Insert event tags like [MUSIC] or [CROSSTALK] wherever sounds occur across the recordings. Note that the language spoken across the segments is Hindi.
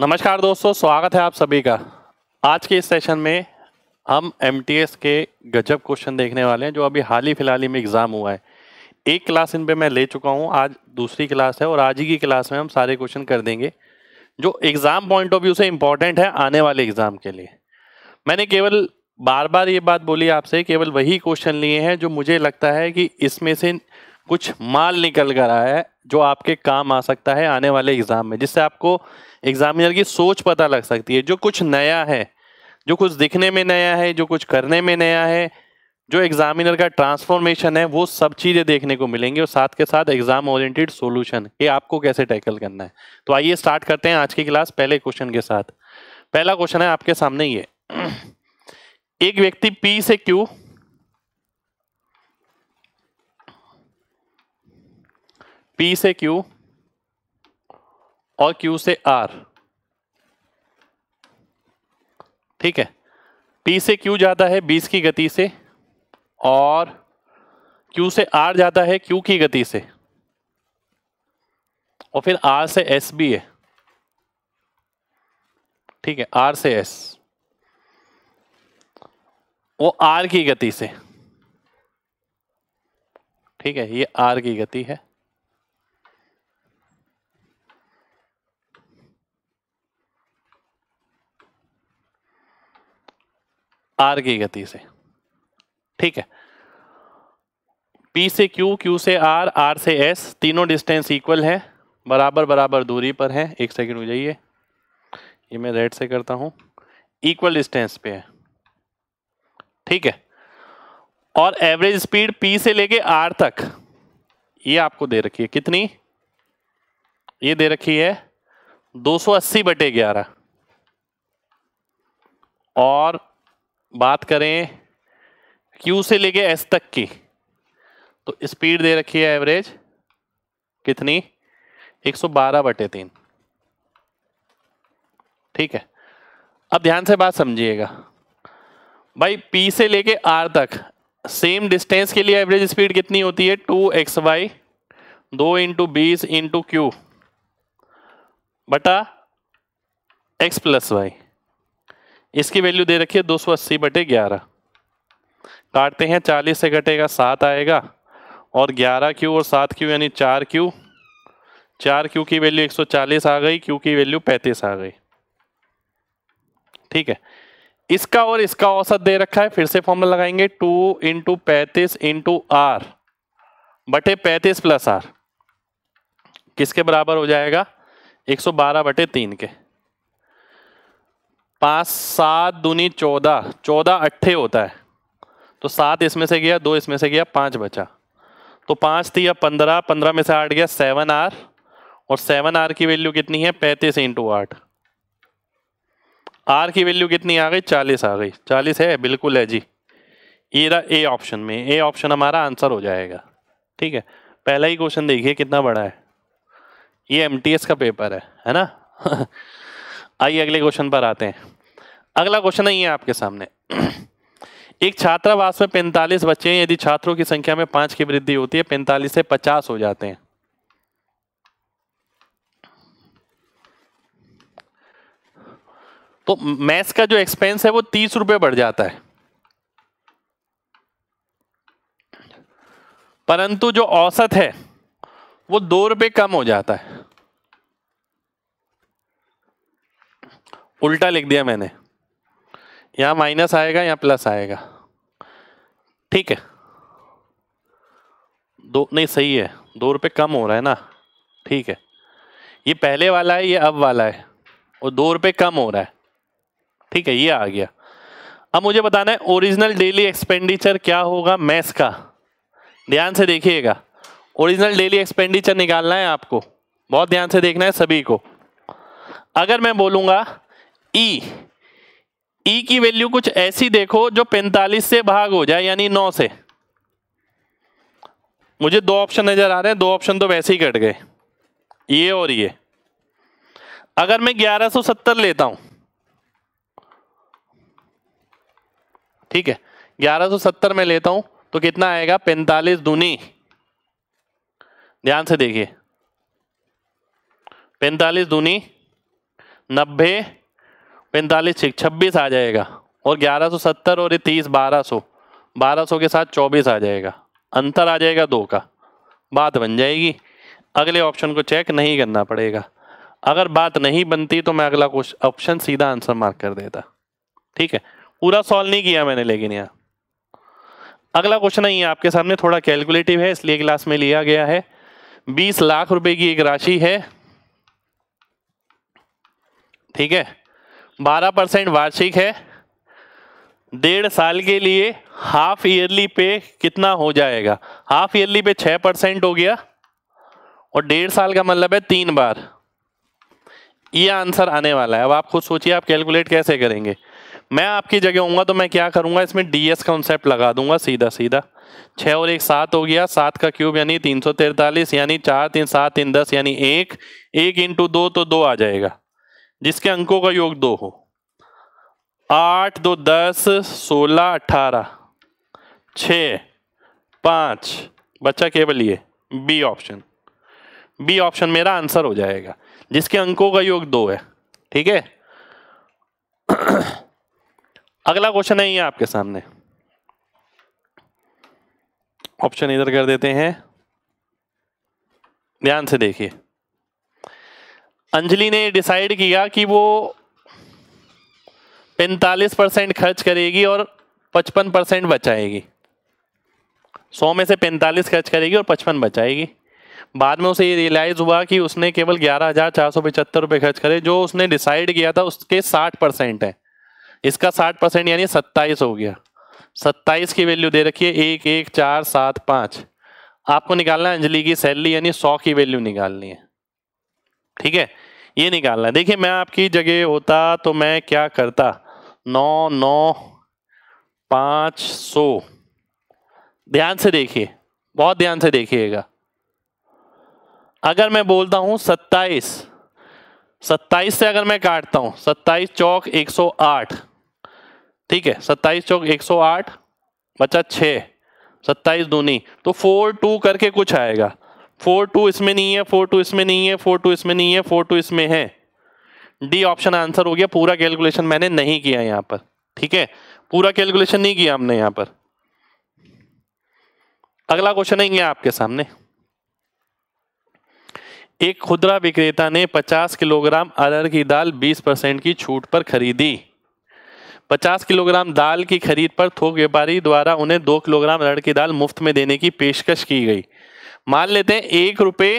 नमस्कार दोस्तों स्वागत है आप सभी का आज के इस सेशन में हम एम के गजब क्वेश्चन देखने वाले हैं जो अभी हाल ही फिलहाल ही में एग्ज़ाम हुआ है एक क्लास इन पे मैं ले चुका हूँ आज दूसरी क्लास है और आज ही की क्लास में हम सारे क्वेश्चन कर देंगे जो एग्ज़ाम पॉइंट ऑफ व्यू से इम्पॉर्टेंट है आने वाले एग्ज़ाम के लिए मैंने केवल बार बार ये बात बोली आपसे केवल वही क्वेश्चन लिए हैं जो मुझे लगता है कि इसमें से कुछ माल निकल कर आया है जो आपके काम आ सकता है आने वाले एग्ज़ाम में जिससे आपको एग्जामिनर की सोच पता लग सकती है जो कुछ नया है जो कुछ दिखने में नया है जो कुछ करने में नया है जो एग्जामिनर का ट्रांसफॉर्मेशन है वो सब चीज़ें देखने को मिलेंगे और साथ के साथ एग्जाम ओरिएंटेड सॉल्यूशन ये आपको कैसे टैकल करना है तो आइए स्टार्ट करते हैं आज की क्लास पहले क्वेश्चन के साथ पहला क्वेश्चन है आपके सामने ये एक व्यक्ति पी से क्यू पी से क्यू और क्यू से आर ठीक है पी से क्यू जाता है बीस की गति से और क्यू से आर जाता है क्यू की गति से और फिर आर से एस भी है ठीक है आर से एस वो आर की गति से ठीक है ये आर की गति है आर की गति से ठीक है पी से क्यू क्यू से आर आर से एस तीनों डिस्टेंस इक्वल है बराबर बराबर दूरी पर है एक सेकेंड हो जाइए ये मैं रेड से करता हूँ इक्वल डिस्टेंस पे है ठीक है और एवरेज स्पीड P से लेके R तक ये आपको दे रखी है कितनी ये दे रखी है 280 बटे ग्यारह और बात करें Q से लेके S तक की तो स्पीड दे रखी है एवरेज कितनी 112 बटे तीन ठीक है अब ध्यान से बात समझिएगा भाई P से लेके R तक सेम डिस्टेंस के लिए एवरेज स्पीड कितनी होती है टू एक्स वाई दो इंटू बीस इंटू क्यू बटा एक्स प्लस वाई इसकी वैल्यू दे रखी है दो सौ अस्सी बटे ग्यारह काटते हैं चालीस से घटेगा सात आएगा और ग्यारह क्यू और सात क्यू यानी चार क्यू चार क्यू की वैल्यू एक सौ चालीस आ गई क्यू की वैल्यू पैंतीस आ गई ठीक है इसका और इसका औसत दे रखा है फिर से फॉर्मल लगाएंगे टू इंटू पैंतीस इंटू आर बटे पैंतीस प्लस आर किसके बराबर हो जाएगा 112 बटे तीन के पाँच सात दूनी चौदह चौदह अट्ठे होता है तो सात इसमें से गया दो इसमें से गया पाँच बचा तो पाँच थी या पंद्रह पंद्रह में से आठ गया सेवन आर और सेवन आर की वैल्यू कितनी है पैंतीस इंटू आठ आर की वैल्यू कितनी आ गई चालीस आ गई चालीस है बिल्कुल है जी ये रहा ए ऑप्शन में ए ऑप्शन हमारा आंसर हो जाएगा ठीक है पहला ही क्वेश्चन देखिए कितना बड़ा है ये एम का पेपर है है ना [LAUGHS] आइए अगले क्वेश्चन पर आते हैं अगला क्वेश्चन है ये आपके सामने [CLEARS THROAT] एक छात्रावास में पैंतालीस बच्चे हैं यदि छात्रों की संख्या में पांच की वृद्धि होती है पैंतालीस से पचास हो जाते हैं तो मैथ्स का जो एक्सपेंस है वो तीस रुपए बढ़ जाता है परंतु जो औसत है वो दो रुपए कम हो जाता है उल्टा लिख दिया मैंने यहाँ माइनस आएगा या प्लस आएगा ठीक है दो नहीं सही है दो रुपये कम हो रहा है ना ठीक है ये पहले वाला है ये अब वाला है और दो रुपये कम हो रहा है ठीक है ये आ गया अब मुझे बताना है ओरिजिनल डेली एक्सपेंडिचर क्या होगा मैथ्स का ध्यान से देखिएगा ओरिजिनल डेली एक्सपेंडिचर निकालना है आपको बहुत ध्यान से देखना है सभी को अगर मैं बोलूँगा ई e, ई e की वैल्यू कुछ ऐसी देखो जो 45 से भाग हो जाए यानी 9 से मुझे दो ऑप्शन नजर आ रहे हैं दो ऑप्शन तो वैसे ही कट गए ये और ये अगर मैं 1170 लेता हूं ठीक है 1170 में लेता हूं तो कितना आएगा 45 दूनी ध्यान से देखिए 45 दूनी नब्बे पैंतालीस ठीक छब्बीस आ जाएगा और ग्यारह सौ सत्तर और ये तीस बारह सौ बारह सौ के साथ चौबीस आ जाएगा अंतर आ जाएगा दो का बात बन जाएगी अगले ऑप्शन को चेक नहीं करना पड़ेगा अगर बात नहीं बनती तो मैं अगला ऑप्शन सीधा आंसर मार्क कर देता ठीक है पूरा सॉल्व नहीं किया मैंने लेकिन यहाँ अगला क्वेश्चन है आपके सामने थोड़ा कैलकुलेटिव है इसलिए क्लास में लिया गया है बीस लाख रुपए की एक राशि है ठीक है बारह परसेंट वार्षिक है डेढ़ साल के लिए हाफ ईयरली पे कितना हो जाएगा हाफ ईयरली पे छः परसेंट हो गया और डेढ़ साल का मतलब है तीन बार ये आंसर आने वाला है अब आप खुद सोचिए आप कैलकुलेट कैसे करेंगे मैं आपकी जगह हूँ तो मैं क्या करूंगा इसमें डी एस कॉन्सेप्ट लगा दूंगा सीधा सीधा छः और एक सात हो गया सात का क्यूब यानी तीन सौ तैंतालीस यानी चार तीन सात तीन दस यानी एक एक इंटू दो तो दो आ जाएगा जिसके अंकों का योग दो हो आठ दो दस सोलह अठारह छ पाँच बच्चा केवल ये बी ऑप्शन बी ऑप्शन मेरा आंसर हो जाएगा जिसके अंकों का योग दो है ठीक है [CLEARS THROAT] अगला क्वेश्चन है ये आपके सामने ऑप्शन इधर कर देते हैं ध्यान से देखिए अंजलि ने डिसाइड किया कि वो 45 परसेंट खर्च करेगी और 55 परसेंट बचाएगी 100 में से 45 खर्च करेगी और 55 बचाएगी बाद में उसे ये रियलाइज हुआ कि उसने केवल ग्यारह हजार चार सौ पचहत्तर रुपये खर्च करे जो उसने डिसाइड किया था उसके 60 परसेंट है इसका 60 परसेंट यानी सत्ताईस हो गया 27 की वैल्यू दे रखी है एक एक चार सात पाँच आपको निकालना है अंजलि की सैलरी यानी सौ की वैल्यू निकालनी है ठीक है ये निकालना है देखिए मैं आपकी जगह होता तो मैं क्या करता नौ नौ पाँच सौ ध्यान से देखिए बहुत ध्यान से देखिएगा अगर मैं बोलता हूँ सत्ताईस सत्ताईस से अगर मैं काटता हूँ सत्ताईस चौक एक सौ आठ ठीक है सत्ताईस चौक एक सौ आठ बचा छः सत्ताईस दूनी तो फोर टू करके कुछ आएगा फोर टू इसमें नहीं है फोर टू इसमें नहीं है फोर टू इसमें नहीं है फोर टू इसमें है डी ऑप्शन आंसर हो गया पूरा कैलकुलेशन मैंने नहीं किया यहाँ पर ठीक है पूरा कैलकुलेशन नहीं किया हमने यहाँ पर अगला क्वेश्चन है यह आपके सामने एक खुदरा विक्रेता ने 50 किलोग्राम अरहर की दाल 20 परसेंट की छूट पर खरीदी 50 किलोग्राम दाल की खरीद पर थोक व्यापारी द्वारा उन्हें 2 किलोग्राम अरहर की दाल मुफ्त में देने की पेशकश की गई मान लेते हैं एक रुपये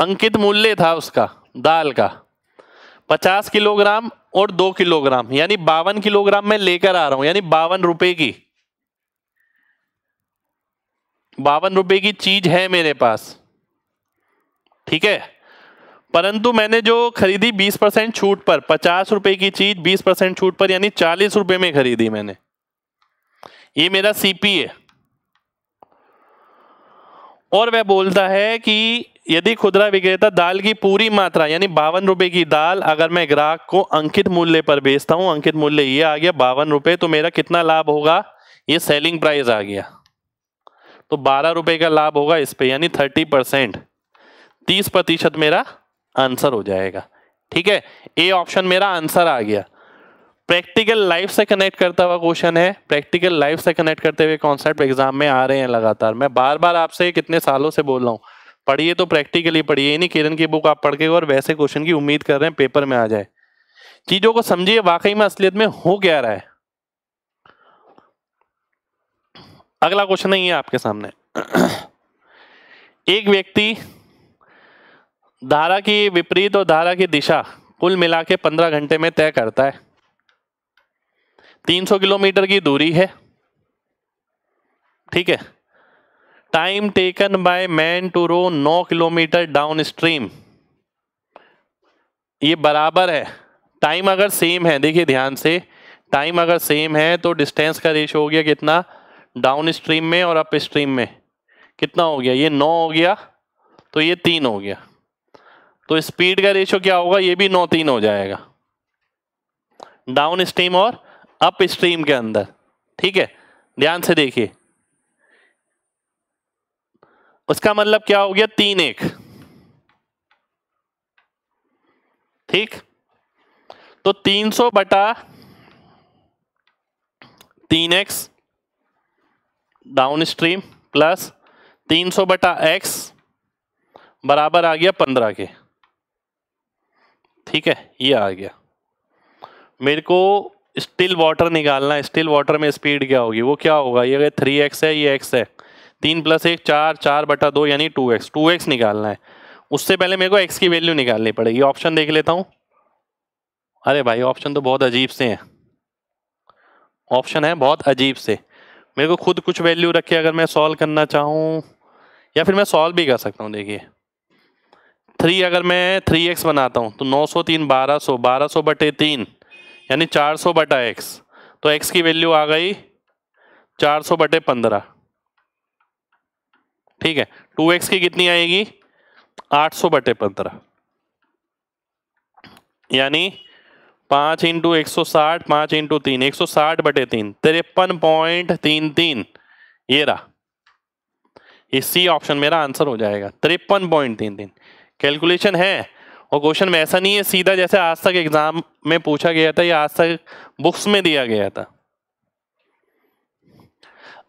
अंकित मूल्य था उसका दाल का पचास किलोग्राम और दो किलोग्राम यानी बावन किलोग्राम में लेकर आ रहा हूं यानी बावन रुपए की बावन रुपए की चीज है मेरे पास ठीक है परंतु मैंने जो खरीदी बीस परसेंट छूट पर पचास रुपए की चीज बीस परसेंट छूट पर यानी चालीस रुपए में खरीदी मैंने ये मेरा सीपी है और वह बोलता है कि यदि खुदरा विक्रेता दाल की पूरी मात्रा यानी बावन रुपए की दाल अगर मैं ग्राहक को अंकित मूल्य पर बेचता हूं अंकित मूल्य ये आ गया बावन रुपए तो मेरा कितना लाभ होगा ये सेलिंग प्राइस आ गया तो बारह रुपए का लाभ होगा इस पे यानी थर्टी परसेंट तीस प्रतिशत मेरा आंसर हो जाएगा ठीक है ए ऑप्शन मेरा आंसर आ गया प्रैक्टिकल लाइफ से कनेक्ट करता हुआ क्वेश्चन है प्रैक्टिकल लाइफ से कनेक्ट करते हुए कॉन्सेप्ट एग्जाम में आ रहे हैं लगातार मैं बार बार आपसे कितने सालों से बोल रहा हूँ पढ़िए तो प्रैक्टिकली पढ़िए नहीं किरण की बुक आप पढ़ के और वैसे क्वेश्चन की उम्मीद कर रहे हैं पेपर में आ जाए चीजों को समझिए वाकई में असलियत में हो क्या रहा है अगला क्वेश्चन है ये आपके सामने एक व्यक्ति धारा की विपरीत और धारा की दिशा कुल मिला के पंद्रह घंटे में तय करता है 300 किलोमीटर की दूरी है ठीक है time taken by man to row 9 kilometre down stream ये बराबर है टाइम अगर सेम है देखिए ध्यान से टाइम अगर सेम है तो डिस्टेंस का रेशो हो गया कितना डाउन स्ट्रीम में और अप स्ट्रीम में कितना हो गया ये नौ हो गया तो ये तीन हो गया तो स्पीड का रेशो क्या होगा ये भी नौ तीन हो जाएगा डाउन स्ट्रीम और अप स्ट्रीम के अंदर ठीक है ध्यान से देखिए उसका मतलब क्या हो गया तीन एक ठीक तो 300 बटा तीन एक्स डाउन स्ट्रीम प्लस 300 बटा एक्स बराबर आ गया पंद्रह के ठीक है ये आ गया मेरे को स्टिल वाटर निकालना है स्टिल वाटर में स्पीड क्या होगी वो क्या होगा ये थ्री एक्स है ये एक्स है तीन प्लस एक चार चार बटा दो यानी टू एक्स टू एक्स निकालना है उससे पहले मेरे को एक्स की वैल्यू निकालनी पड़ेगी ऑप्शन देख लेता हूँ अरे भाई ऑप्शन तो बहुत अजीब से हैं ऑप्शन है बहुत अजीब से मेरे को खुद कुछ वैल्यू रखे अगर मैं सॉल्व करना चाहूँ या फिर मैं सॉल्व भी कर सकता हूँ देखिए थ्री अगर मैं थ्री एक्स बनाता हूँ तो नौ सौ तीन बारह सौ बारह सौ बटे तीन यानी 400 बटा एक्स तो एक्स की वैल्यू आ गई 400 बटे पंद्रह ठीक है 2x की कितनी आएगी 800 बटे पंद्रह यानी पांच इंटू एक सौ साठ पाँच इंटू तीन एक सौ साठ बटे तीन तिरपन पॉइंट तीन तीन ये रहा इसी ऑप्शन मेरा आंसर हो जाएगा तिरपन पॉइंट तीन तीन कैलकुलेशन है और क्वेश्चन में ऐसा नहीं है सीधा जैसे आज तक एग्जाम में पूछा गया था या आज तक बुक्स में दिया गया था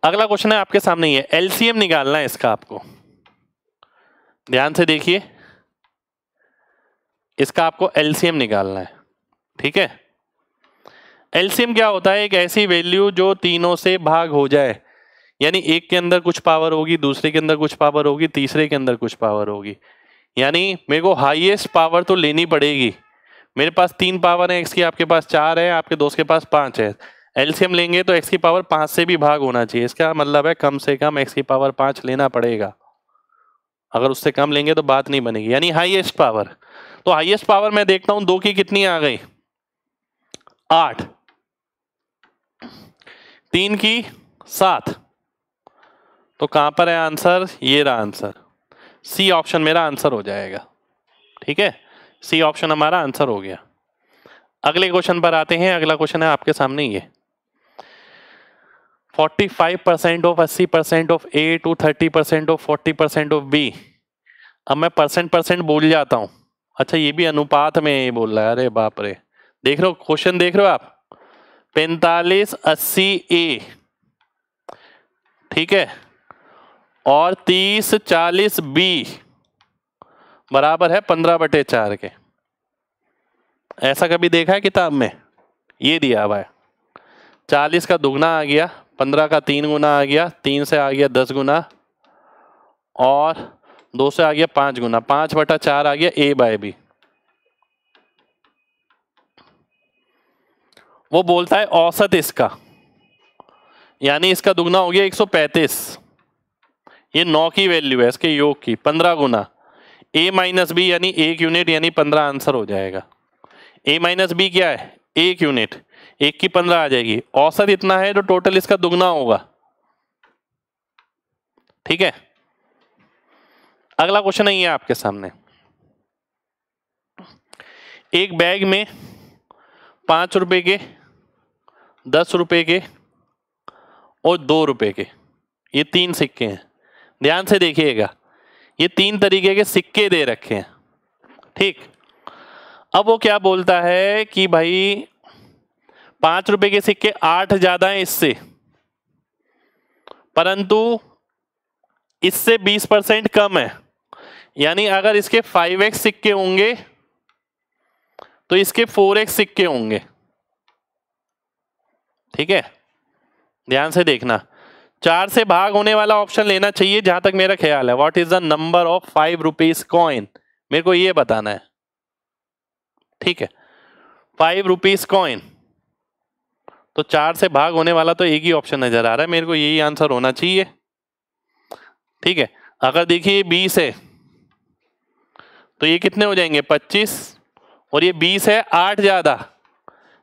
अगला क्वेश्चन है आपके सामने ही है एलसीएम निकालना है इसका आपको ध्यान से देखिए इसका आपको एलसीएम निकालना है ठीक है एलसीएम क्या होता है एक ऐसी वैल्यू जो तीनों से भाग हो जाए यानी एक के अंदर कुछ पावर होगी दूसरे के अंदर कुछ पावर होगी तीसरे के अंदर कुछ पावर होगी यानी मेरे को हाईएस्ट पावर तो लेनी पड़ेगी मेरे पास तीन पावर है एक्स की आपके पास चार है आपके दोस्त के पास पांच है एलसीएम लेंगे तो एक्स की पावर पाँच से भी भाग होना चाहिए इसका मतलब है कम से कम एक्स की पावर पांच लेना पड़ेगा अगर उससे कम लेंगे तो बात नहीं बनेगी यानी हाइएस्ट पावर तो हाइएस्ट पावर मैं देखता हूं दो की कितनी आ गई आठ तीन की सात तो कहां पर है आंसर ये रहा आंसर सी ऑप्शन मेरा आंसर हो जाएगा ठीक है सी ऑप्शन हमारा आंसर हो गया अगले क्वेश्चन पर आते हैं अगला क्वेश्चन है आपके सामने ये 45 परसेंट ऑफ अस्सी percent of A to 30 percent of forty percent of B अब मैं परसेंट परसेंट बोल जाता हूँ अच्छा ये भी अनुपात में ये बोल रहा है अरे बाप रे देख रहे हो क्वेश्चन देख रहे हो आप पैंतालीस अस्सी ए ठीक है और तीस चालीस बी बराबर है पंद्रह बटे चार के ऐसा कभी देखा है किताब में ये दिया हुआ है चालीस का दुगना आ गया पंद्रह का तीन गुना आ गया तीन से आ गया दस गुना और दो से आ गया पांच गुना पांच बटा चार आ गया ए बाय बी वो बोलता है औसत इसका यानी इसका दुगना हो गया 135 ये नौ की वैल्यू है इसके योग की पंद्रह गुना ए माइनस बी यानी एक यूनिट यानी पंद्रह आंसर हो जाएगा ए माइनस बी क्या है एक यूनिट एक की पंद्रह आ जाएगी औसत इतना है तो टोटल इसका दुगना होगा ठीक है अगला क्वेश्चन नहीं है आपके सामने एक बैग में पांच रुपए के दस रुपए के और दो रुपए के ये तीन सिक्के हैं ध्यान से देखिएगा ये तीन तरीके के सिक्के दे रखे हैं ठीक अब वो क्या बोलता है कि भाई पांच रुपए के सिक्के आठ ज्यादा हैं इससे परंतु इससे बीस परसेंट कम है यानी अगर इसके फाइव एक्स सिक्के होंगे तो इसके फोर एक्स सिक्के होंगे ठीक है ध्यान से देखना चार से भाग होने वाला ऑप्शन लेना चाहिए जहां तक मेरा ख्याल है what is the number of five rupees coin मेरे को ये बताना है ठीक है फाइव रुपीज कॉइन तो चार से भाग होने वाला तो एक ही ऑप्शन नजर आ रहा है मेरे को यही आंसर होना चाहिए ठीक है अगर देखिए बीस है तो ये कितने हो जाएंगे पच्चीस और ये बीस है आठ ज्यादा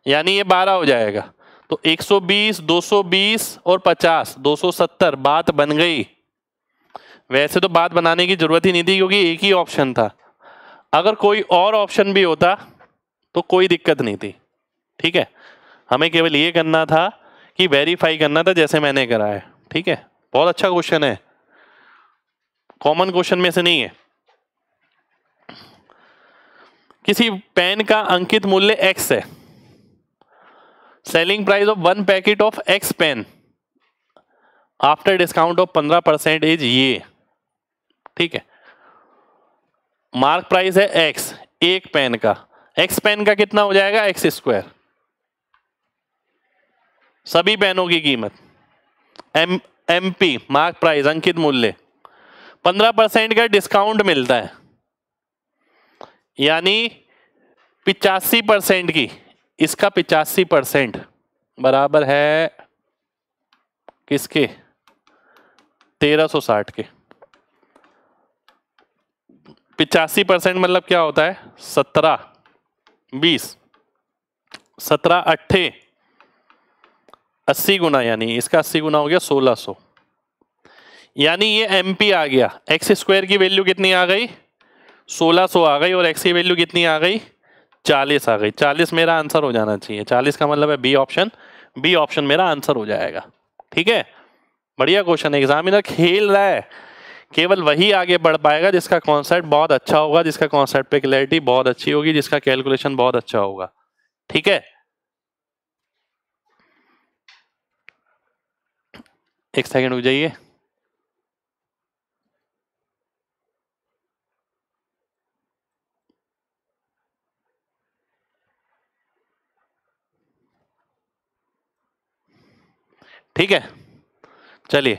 यानी ये बारह हो जाएगा तो 120, 220 और 50, 270 बात बन गई वैसे तो बात बनाने की जरूरत ही नहीं थी क्योंकि एक ही ऑप्शन था अगर कोई और ऑप्शन भी होता तो कोई दिक्कत नहीं थी ठीक है हमें केवल ये करना था कि वेरीफाई करना था जैसे मैंने करा है ठीक है बहुत अच्छा क्वेश्चन है कॉमन क्वेश्चन में से नहीं है किसी पेन का अंकित मूल्य एक्स है selling price of one packet of x pen after discount of पंद्रह परसेंट इज ये ठीक है मार्क प्राइस है एक्स एक पेन का एक्स पेन का कितना हो जाएगा एक्स स्क्वायर सभी पेनों की कीमत M M P mark price अंकित मूल्य पंद्रह परसेंट का डिस्काउंट मिलता है यानी पिचासी परसेंट की इसका पिचासी परसेंट बराबर है किसके तेरह सौ साठ के पिचासी परसेंट मतलब क्या होता है सत्रह बीस सत्रह अट्ठे अस्सी गुना यानी इसका अस्सी गुना हो गया सोलह सौ यानी ये एम पी आ गया एक्स स्क्वायर की वैल्यू कितनी आ गई सोलह सौ आ गई और एक्स की वैल्यू कितनी आ गई चालीस आ गई चालीस मेरा आंसर हो जाना चाहिए चालीस का मतलब है बी ऑप्शन बी ऑप्शन मेरा आंसर हो जाएगा ठीक है बढ़िया क्वेश्चन है एग्जामिनर खेल रहा है केवल वही आगे बढ़ पाएगा जिसका कॉन्सेप्ट बहुत अच्छा होगा जिसका कॉन्सेप्ट पे क्लैरिटी बहुत अच्छी होगी जिसका कैलकुलेशन बहुत अच्छा होगा ठीक है एक सेकेंड हो जाइए ठीक है चलिए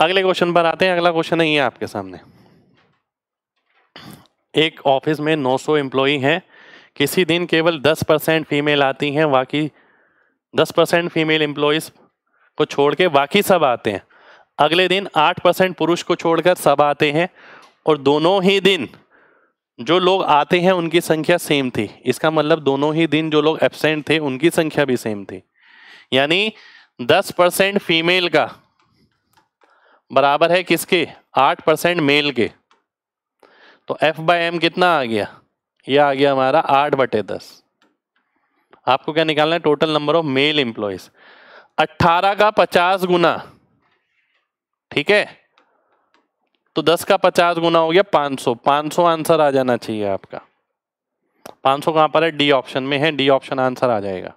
अगले क्वेश्चन पर आते हैं अगला क्वेश्चन है ये आपके सामने एक ऑफिस में 900 सौ एम्प्लॉई है किसी दिन केवल 10 परसेंट फीमेल आती हैं बाकी 10 परसेंट फीमेल एम्प्लॉयज़ को छोड़ के बाकी सब आते हैं अगले दिन 8 परसेंट पुरुष को छोड़कर सब आते हैं और दोनों ही दिन जो लोग आते हैं उनकी संख्या सेम थी इसका मतलब दोनों ही दिन जो लोग एबसेंट थे उनकी संख्या भी सेम थी यानी दस परसेंट फीमेल का बराबर है किसके आठ परसेंट मेल के तो एफ बाय एम कितना आ गया यह आ गया हमारा आठ बटे दस आपको क्या निकालना है total number of male employees अट्ठारह का पचास गुना ठीक है तो दस का पचास गुना हो गया पांच सौ पांच सौ आंसर आ जाना चाहिए आपका पांच सौ कहां पर है डी ऑप्शन में है डी ऑप्शन आंसर आ जाएगा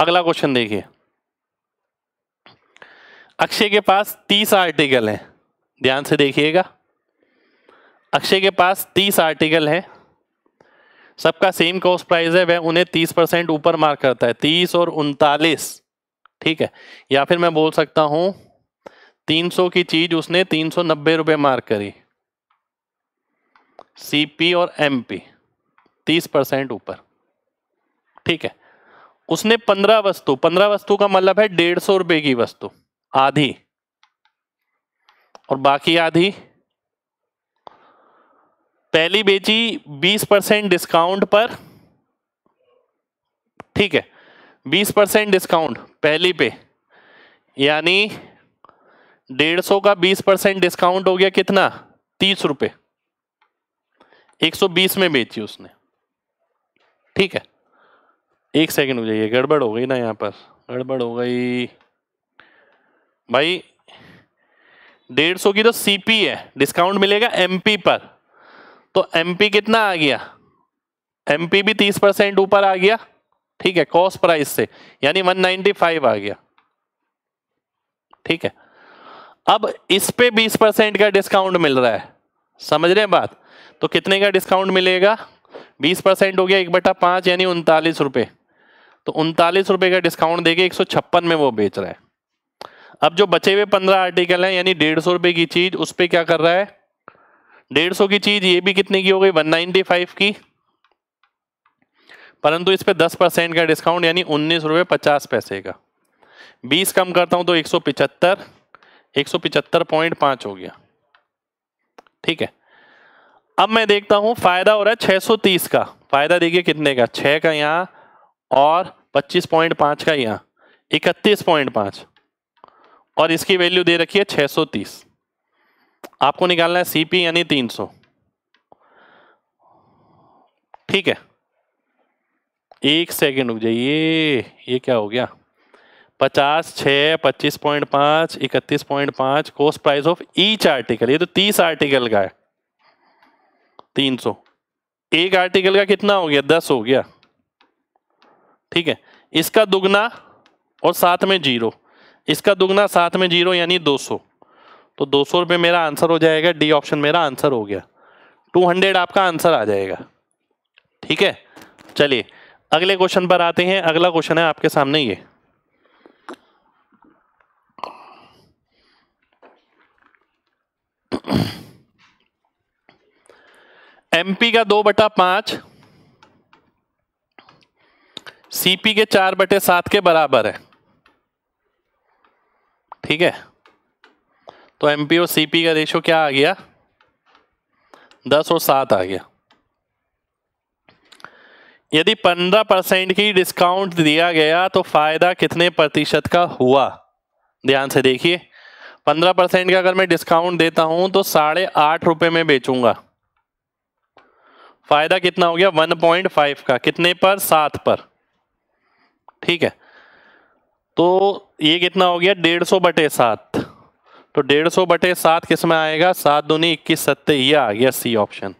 अगला क्वेश्चन देखिए अक्षय के पास तीस आर्टिकल हैं ध्यान से देखिएगा अक्षय के पास तीस आर्टिकल हैं सबका सेम कॉस्ट प्राइस है वह उन्हें तीस परसेंट ऊपर मार्क करता है तीस और उनतालीस ठीक है या फिर मैं बोल सकता हूं तीन सौ की चीज उसने तीन सौ नब्बे रुपये मार्क करी सीपी और एमपी तीस परसेंट ऊपर ठीक है उसने पंद्रह वस्तु पंद्रह वस्तु का मतलब है डेढ़ सौ रुपए की वस्तु आधी और बाकी आधी पहली बेची बीस परसेंट डिस्काउंट पर ठीक है बीस परसेंट डिस्काउंट पहली पे यानी डेढ़ सौ का बीस परसेंट डिस्काउंट हो गया कितना तीस रुपये एक सौ बीस में बेची उसने ठीक है एक सेकंड हो जाइए गड़बड़ हो गई ना यहाँ पर गड़बड़ हो गई भाई डेढ़ सौ की तो सीपी है डिस्काउंट मिलेगा एमपी पर तो एमपी कितना आ गया एमपी भी तीस परसेंट ऊपर आ गया ठीक है कॉस्ट प्राइस से यानी वन फाइव आ गया ठीक है अब इस पे बीस परसेंट का डिस्काउंट मिल रहा है समझ रहे हैं बात तो कितने का डिस्काउंट मिलेगा बीस परसेंट हो गया एक बटा पाँच यानी उनतालीस रुपये तो उनतालीस रुपए का डिस्काउंट देके एक सौ छप्पन में वो बेच रहा है अब जो बचे हुए पंद्रह आर्टिकल हैं यानी डेढ़ सौ रुपये की चीज़ उस पर क्या कर रहा है डेढ़ सौ की चीज़ ये भी कितने की हो गई वन नाइनटी फाइव की परंतु इस पर दस परसेंट का डिस्काउंट यानी उन्नीस रुपये पचास पैसे का बीस कम करता हूँ तो एक सौ पिचहत्तर एक सौ पिचहत्तर पॉइंट पाँच हो गया ठीक है अब मैं देखता हूँ फ़ायदा हो रहा है छः सौ तीस का फ़ायदा देखिए कितने का छः का यहाँ और पच्चीस पॉइंट पाँच का यहाँ इकतीस पॉइंट पाँच और इसकी वैल्यू दे रखी है छः सौ तीस आपको निकालना है सीपी यानी तीन सौ ठीक है एक सेकेंड रुक जाइए ये क्या हो गया पचास छः पच्चीस पॉइंट पाँच इकतीस पॉइंट पाँच cost price of each article ये तो तीस आर्टिकल का है तीन सौ एक आर्टिकल का कितना हो गया दस हो गया ठीक है इसका दुगना और साथ में जीरो इसका दुगना साथ में जीरो यानी 200 तो दो सौ मेरा आंसर हो जाएगा डी ऑप्शन मेरा आंसर हो गया 200 आपका आंसर आ जाएगा ठीक है चलिए अगले क्वेश्चन पर आते हैं अगला क्वेश्चन है आपके सामने ये एमपी का दो बटा पांच सीपी के चार बटे सात के बराबर है ठीक है तो एमपी और सीपी का रेशो क्या आ गया दस और सात आ गया यदि पंद्रह परसेंट की डिस्काउंट दिया गया तो फायदा कितने प्रतिशत का हुआ ध्यान से देखिए पंद्रह परसेंट का अगर मैं डिस्काउंट देता हूं तो साढ़े आठ रुपए में बेचूंगा फायदा कितना हो गया वन पॉइंट फाइव का कितने पर सात पर ठीक है तो ये कितना हो गया डेढ़ सौ बटे सात तो डेढ़ सौ बटे सात किस में आएगा सात दूनी इक्कीस सत्ते ये आ गया सी ऑप्शन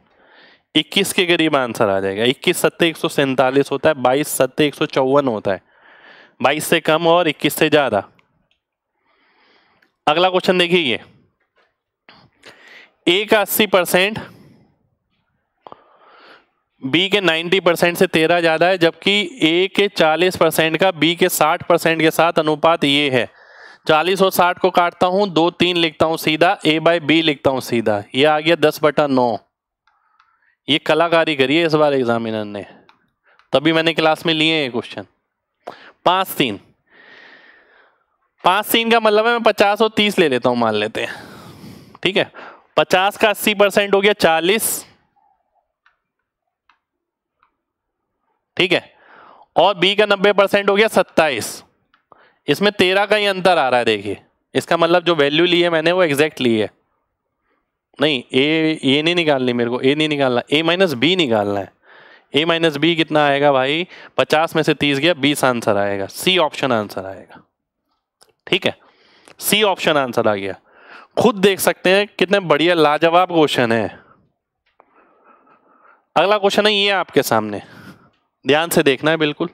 इक्कीस के करीब आंसर आ जाएगा इक्कीस सत्ते एक सौ सैंतालीस होता है बाईस सत्ते एक सौ चौवन होता है बाईस से कम और इक्कीस से ज़्यादा अगला क्वेश्चन देखिए ये एक अस्सी परसेंट बी के 90 परसेंट से तेरह ज़्यादा है जबकि ए के 40 परसेंट का बी के 60 परसेंट के साथ अनुपात ये है 40 और 60 को काटता हूँ दो तीन लिखता हूँ सीधा ए बाई बी लिखता हूँ सीधा ये आ गया दस बटा नौ ये कलाकारी करिए इस बार एग्जामिनर ने तभी मैंने क्लास में लिए हैं क्वेश्चन पाँच तीन पाँच तीन का मतलब है मैं पचास और तीस ले लेता हूँ मान लेते हैं ठीक है पचास का अस्सी परसेंट हो गया चालीस ठीक है और बी का नब्बे परसेंट हो गया सत्ताईस इसमें तेरह का ही अंतर आ रहा है देखिए इसका मतलब जो वैल्यू ली है मैंने वो एग्जैक्ट ली है नहीं ए ए नहीं निकालनी मेरे को ए नहीं निकालना ए माइनस बी निकालना है ए माइनस बी कितना आएगा भाई पचास में से तीस गया बीस आंसर आएगा सी ऑप्शन आंसर आएगा ठीक है सी ऑप्शन आंसर आ गया खुद देख सकते हैं कितने बढ़िया लाजवाब क्वेश्चन है अगला क्वेश्चन है ये आपके सामने ध्यान से देखना है बिल्कुल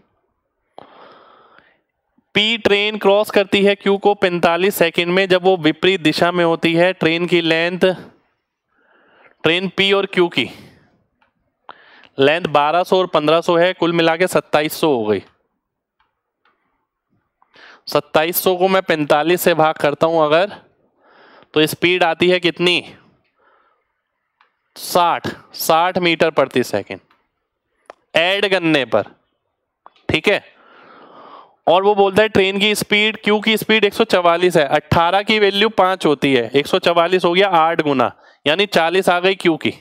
पी ट्रेन क्रॉस करती है क्यू को 45 सेकंड में जब वो विपरीत दिशा में होती है ट्रेन की लेंथ ट्रेन पी और क्यू की लेंथ 1200 और 1500 है कुल मिला के सत्ताईस हो गई 2700 को मैं 45 से भाग करता हूं अगर तो स्पीड आती है कितनी 60 60 मीटर प्रति सेकंड ऐड करने पर ठीक है और वो बोलता है ट्रेन की स्पीड क्यू की स्पीड 144 है 18 की वैल्यू पांच होती है 144 हो गया आठ गुना यानी 40 आ गई क्यू की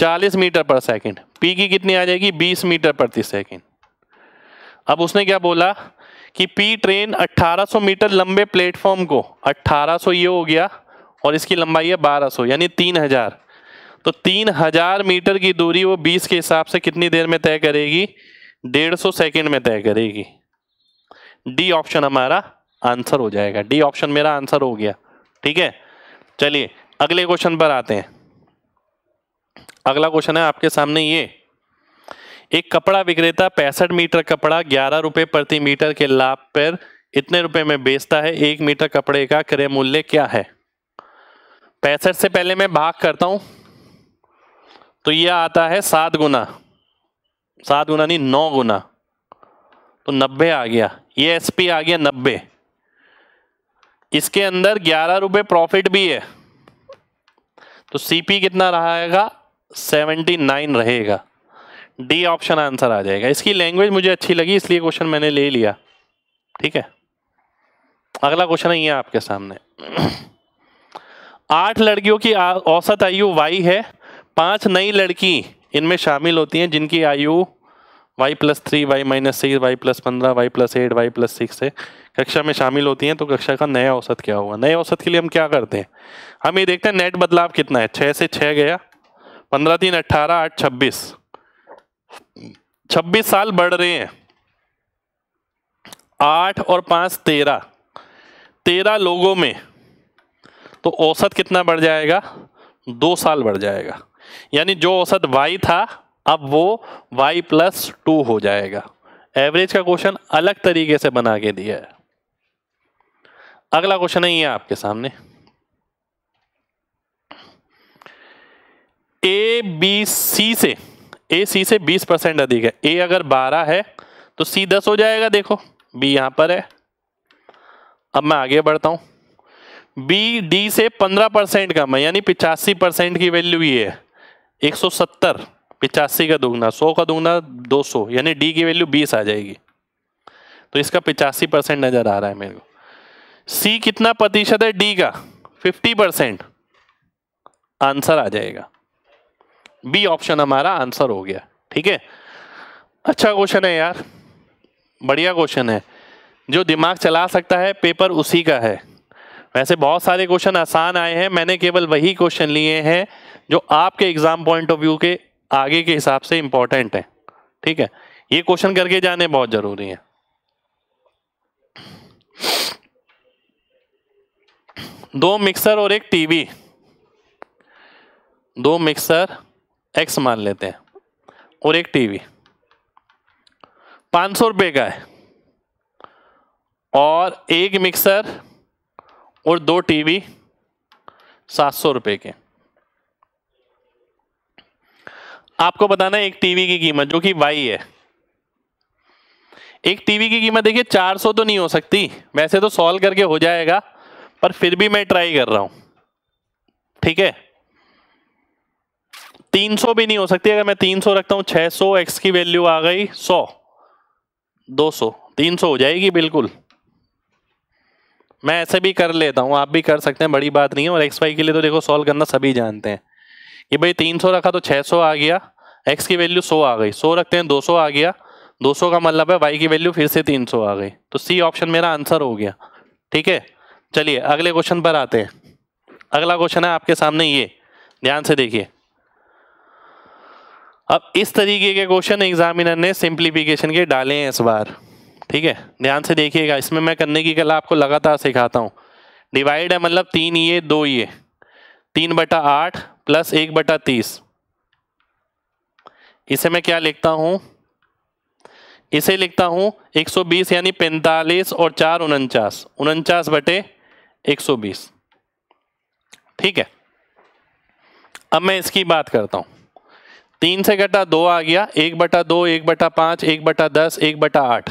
40 मीटर पर सेकंड पी की कितनी आ जाएगी 20 मीटर प्रति सेकंड अब उसने क्या बोला कि पी ट्रेन 1800 मीटर लंबे प्लेटफॉर्म को 1800 ये हो गया और इसकी लंबाई है 1200 यानी 3000 तो तीन हजार मीटर की दूरी वो बीस के हिसाब से कितनी देर में तय करेगी डेढ़ सौ सेकेंड में तय करेगी डी ऑप्शन हमारा आंसर हो जाएगा डी ऑप्शन मेरा आंसर हो गया ठीक है चलिए अगले क्वेश्चन पर आते हैं अगला क्वेश्चन है आपके सामने ये एक कपड़ा विक्रेता पैंसठ मीटर कपड़ा ग्यारह रुपए प्रति मीटर के लाभ पर इतने रुपए में बेचता है एक मीटर कपड़े का क्रय मूल्य क्या है पैंसठ से पहले मैं भाग करता हूं तो ये आता है सात गुना सात गुना नहीं नौ गुना तो नब्बे आ गया ये एसपी आ गया नब्बे इसके अंदर ग्यारह रुपए प्रॉफिट भी है तो सीपी कितना रहेगा सेवेंटी नाइन रहेगा डी ऑप्शन आंसर आ जाएगा इसकी लैंग्वेज मुझे अच्छी लगी इसलिए क्वेश्चन मैंने ले लिया ठीक है अगला क्वेश्चन है ये आपके सामने [CLEARS THROAT] आठ लड़कियों की औसत आयु वाई है पांच नई लड़की इनमें शामिल होती हैं जिनकी आयु y plus three y minus six y plus पंद्रह y plus eight y plus six है कक्षा में शामिल होती हैं तो कक्षा का नया औसत क्या होगा नए औसत के लिए हम क्या करते हैं हम ये देखते हैं नेट बदलाव कितना है छः से छः गया पंद्रह तीन अट्ठारह आठ छब्बीस छब्बीस साल बढ़ रहे हैं आठ और पाँच तेरह तेरह लोगों में तो औसत कितना बढ़ जाएगा दो साल बढ़ जाएगा यानी जो औसत वाई था अब वो वाई प्लस टू हो जाएगा एवरेज का क्वेश्चन अलग तरीके से बना के दिया है अगला क्वेश्चन है ये आपके सामने ए बी सी से ए सी से 20 परसेंट अधिक है ए अगर 12 है तो सी 10 हो जाएगा देखो बी यहां पर है अब मैं आगे बढ़ता हूं बी डी से 15 परसेंट कम है यानी पिचासी परसेंट की वैल्यू ये है एक सौ सत्तर पिचासी का दुगना सौ का दुगना दो सौ यानी डी की वैल्यू बीस आ जाएगी तो इसका पिचासी परसेंट नज़र आ रहा है मेरे को सी कितना प्रतिशत है डी का फिफ्टी परसेंट आंसर आ जाएगा बी ऑप्शन हमारा आंसर हो गया ठीक है अच्छा क्वेश्चन है यार बढ़िया क्वेश्चन है जो दिमाग चला सकता है पेपर उसी का है वैसे बहुत सारे क्वेश्चन आसान आए हैं मैंने केवल वही क्वेश्चन लिए हैं जो आपके एग्जाम पॉइंट ऑफ व्यू के आगे के हिसाब से इंपॉर्टेंट है ठीक है ये क्वेश्चन करके जाने बहुत जरूरी है दो मिक्सर और एक टीवी दो मिक्सर एक्स मान लेते हैं और एक टीवी पांच सौ रुपये का है और एक मिक्सर और दो टीवी सात सौ रुपये के आपको बताना है एक टीवी की कीमत जो कि वाई है एक टीवी की कीमत देखिए 400 तो नहीं हो सकती वैसे तो सॉल्व करके हो जाएगा पर फिर भी मैं ट्राई कर रहा हूं ठीक है 300 भी नहीं हो सकती अगर मैं 300 रखता हूं 600 एक्स की वैल्यू आ गई 100 200 300 हो जाएगी बिल्कुल मैं ऐसे भी कर लेता हूं आप भी कर सकते हैं बड़ी बात नहीं है और एक्स वाई के लिए तो देखो सॉल्व करना सभी जानते हैं कि भाई 300 रखा तो 600 आ गया एक्स की वैल्यू 100 आ गई 100 रखते हैं 200 आ गया 200 का मतलब है वाई की वैल्यू फिर से 300 आ गई तो सी ऑप्शन मेरा आंसर हो गया ठीक है चलिए अगले क्वेश्चन पर आते हैं अगला क्वेश्चन है आपके सामने ये ध्यान से देखिए अब इस तरीके के क्वेश्चन एग्जामिनर ने सिंप्लीफिकेशन के डाले हैं इस बार ठीक है ध्यान से देखिएगा इसमें मैं करने की कला आपको लगातार सिखाता हूँ डिवाइड है मतलब तीन ये दो ये तीन बटा आठ प्लस एक बटा तीस इसे मैं क्या लिखता हूं इसे लिखता हूं 120 यानी 45 और चार उनचास उनचास बटे 120 ठीक है अब मैं इसकी बात करता हूं तीन से घटा दो आ गया एक बटा दो एक बटा पांच एक बटा दस एक बटा आठ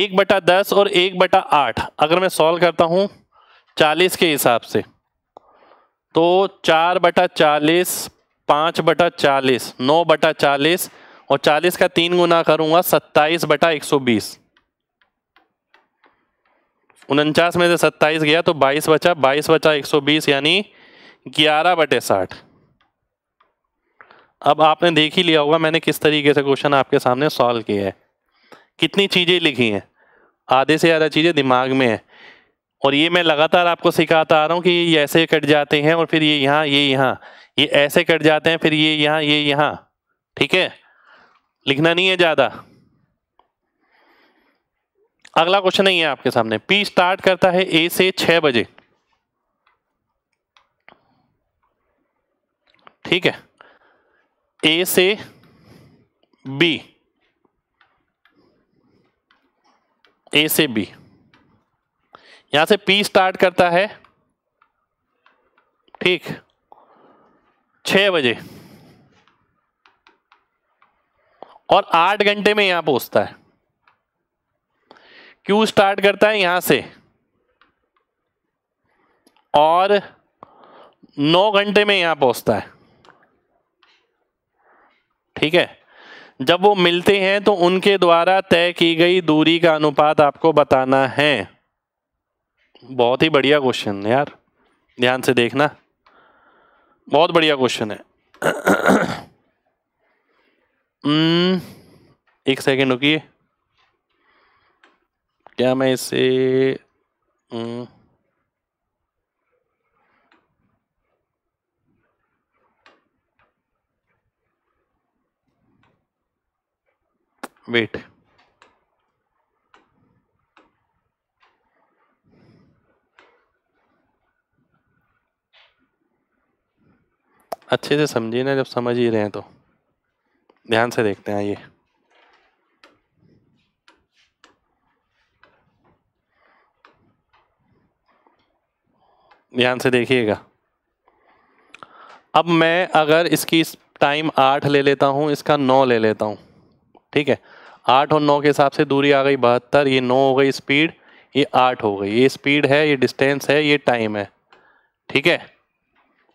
एक बटा दस और एक बटा आठ अगर मैं सॉल्व करता हूं चालीस के हिसाब से तो चार बटा चालीस पाँच बटा चालीस नौ बटा चालीस और चालीस का तीन गुना करूंगा सत्ताईस बटा एक सौ बीस उनचास में से सत्ताईस गया तो बाईस बचा बाईस बचा एक सौ बीस यानी ग्यारह बटे साठ अब आपने देख ही लिया होगा मैंने किस तरीके से क्वेश्चन आपके सामने सॉल्व किया है कितनी चीज़ें लिखी हैं आधे से ज़्यादा चीज़ें दिमाग में है और ये मैं लगातार आपको सिखाता आ रहा हूँ कि ये ऐसे कट जाते हैं और फिर ये यहाँ ये यहाँ ये ऐसे कट जाते हैं फिर ये यहाँ ये यहाँ ठीक है लिखना नहीं है ज़्यादा अगला क्वेश्चन नहीं है आपके सामने पी स्टार्ट करता है ए से छः बजे ठीक है ए से बी ए से बी यहां से पी स्टार्ट करता है ठीक छ बजे और आठ घंटे में यहां पहुंचता है क्यू स्टार्ट करता है यहां से और नौ घंटे में यहां पहुंचता है ठीक है जब वो मिलते हैं तो उनके द्वारा तय की गई दूरी का अनुपात आपको बताना है बहुत ही बढ़िया क्वेश्चन है यार ध्यान से देखना बहुत बढ़िया क्वेश्चन है हम्म, एक सेकेंड रुकी क्या मैं इसे वेट हम्म। अच्छे से समझिए ना जब समझ ही रहे हैं तो ध्यान से देखते हैं ये ध्यान से देखिएगा अब मैं अगर इसकी टाइम आठ ले लेता हूँ इसका नौ ले लेता हूँ ठीक है आठ और नौ के हिसाब से दूरी आ गई बहत्तर ये नौ हो गई स्पीड ये आठ हो गई ये स्पीड है ये डिस्टेंस है ये टाइम है ठीक है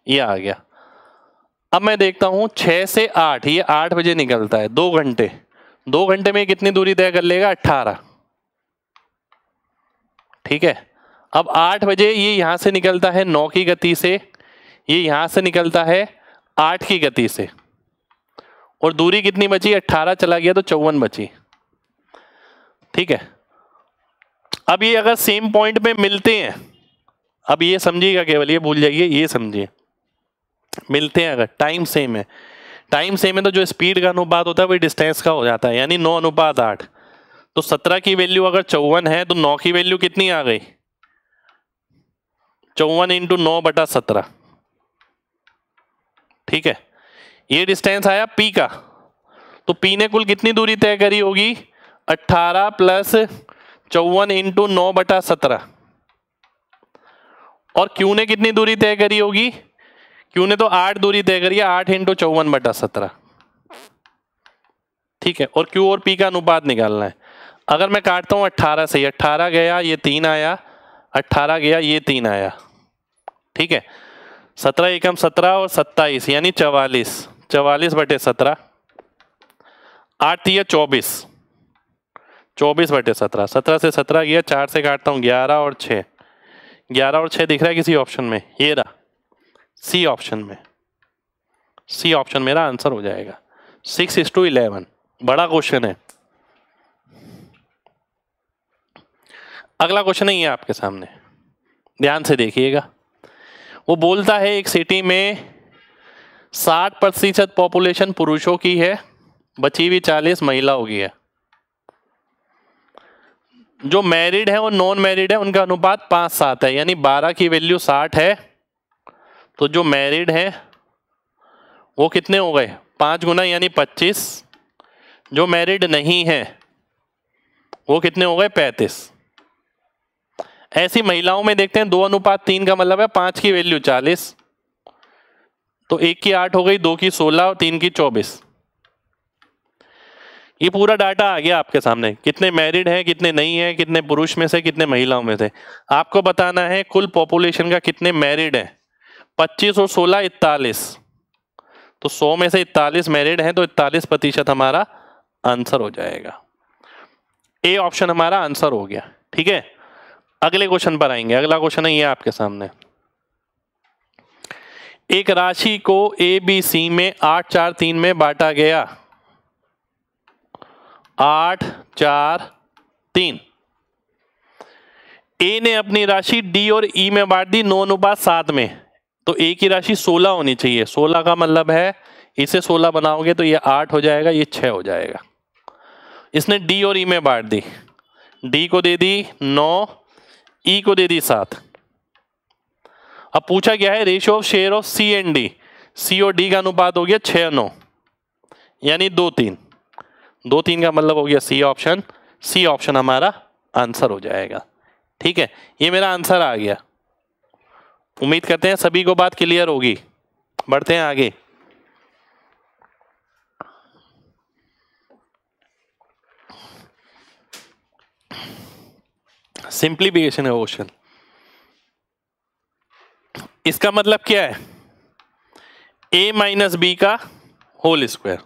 ये आ गया अब मैं देखता हूँ छः से आठ ये आठ बजे निकलता है दो घंटे दो घंटे में कितनी दूरी तय कर लेगा अट्ठारह ठीक है अब आठ बजे ये यहाँ से निकलता है नौ की गति से ये यहाँ से निकलता है आठ की गति से और दूरी कितनी बची अट्ठारह चला गया तो चौवन बची ठीक है अब ये अगर सेम पॉइंट पे मिलते हैं अब ये समझिएगा केवल ये भूल जाइए ये समझिए मिलते हैं अगर टाइम सेम है टाइम सेम है तो जो स्पीड का अनुपात होता है वही डिस्टेंस का हो जाता है यानी नौ अनुपात आठ तो सत्रह की वैल्यू अगर चौवन है तो नौ की वैल्यू कितनी आ गई चौवन इंटू नौ बटा सत्रह ठीक है ये डिस्टेंस आया पी का तो पी ने कुल कितनी दूरी तय करी होगी अट्ठारह प्लस चौवन इंटू नौ बटा सत्रह और क्यू ने कितनी दूरी तय करी होगी क्यू ने तो आठ दूरी तय करी है आठ इंटू चौवन बटा सत्रह ठीक है और क्यू और पी का अनुपात निकालना है अगर मैं काटता हूँ अट्ठारह से अट्ठारह गया ये तीन आया अट्ठारह गया ये तीन आया ठीक है सत्रह एकम सत्रह और सत्ताईस यानी चवालीस चवालीस बटे सत्रह आठ थी चौबीस चौबीस बटे सत्रह सत्रह से सत्रह गया चार से काटता हूँ ग्यारह और छः ग्यारह और छः दिख रहा है किसी ऑप्शन में ये रहा सी ऑप्शन में सी ऑप्शन मेरा आंसर हो जाएगा सिक्स इज टू इलेवन बड़ा क्वेश्चन है अगला क्वेश्चन नहीं है आपके सामने ध्यान से देखिएगा वो बोलता है एक सिटी में साठ प्रतिशत पॉपुलेशन पुरुषों की है बची हुई चालीस महिला होगी है जो मैरिड है और नॉन मैरिड है उनका अनुपात पांच सात है यानी बारह की वैल्यू साठ है तो जो मैरिड है वो कितने हो गए पाँच गुना यानी पच्चीस जो मैरिड नहीं है वो कितने हो गए पैंतीस ऐसी महिलाओं में देखते हैं दो अनुपात तीन का मतलब है पाँच की वैल्यू चालीस तो एक की आठ हो गई दो की सोलह और तीन की चौबीस ये पूरा डाटा आ गया आपके सामने कितने मैरिड हैं कितने नहीं हैं कितने पुरुष में से कितने महिलाओं में से आपको बताना है कुल पॉपुलेशन का कितने मैरिड हैं पच्चीस और सोलह इकतालीस तो सौ में से इकतालीस मैरिड हैं तो इकतालीस प्रतिशत हमारा आंसर हो जाएगा ए ऑप्शन हमारा आंसर हो गया ठीक है अगले क्वेश्चन पर आएंगे अगला क्वेश्चन है ये आपके सामने एक राशि को ए बी सी में आठ चार तीन में बांटा गया आठ चार तीन ए ने अपनी राशि डी और ई e में बांट दी नौ अनुपात सात में तो ए की राशि सोलह होनी चाहिए सोलह का मतलब है इसे सोलह बनाओगे तो ये आठ हो जाएगा ये छह हो जाएगा इसने डी और ई e में बांट दी डी को दे दी नौ ई e को दे दी सात अब पूछा गया है ratio of share of C and D C और डी का अनुपात हो गया छ नौ यानी दो तीन दो तीन का मतलब हो गया सी ऑप्शन सी ऑप्शन हमारा आंसर हो जाएगा ठीक है ये मेरा आंसर आ गया उम्मीद करते हैं सभी को बात क्लियर होगी बढ़ते हैं आगे सिंप्लीफिकेशन है क्वेश्चन इसका मतलब क्या है ए माइनस बी का होल स्क्वायर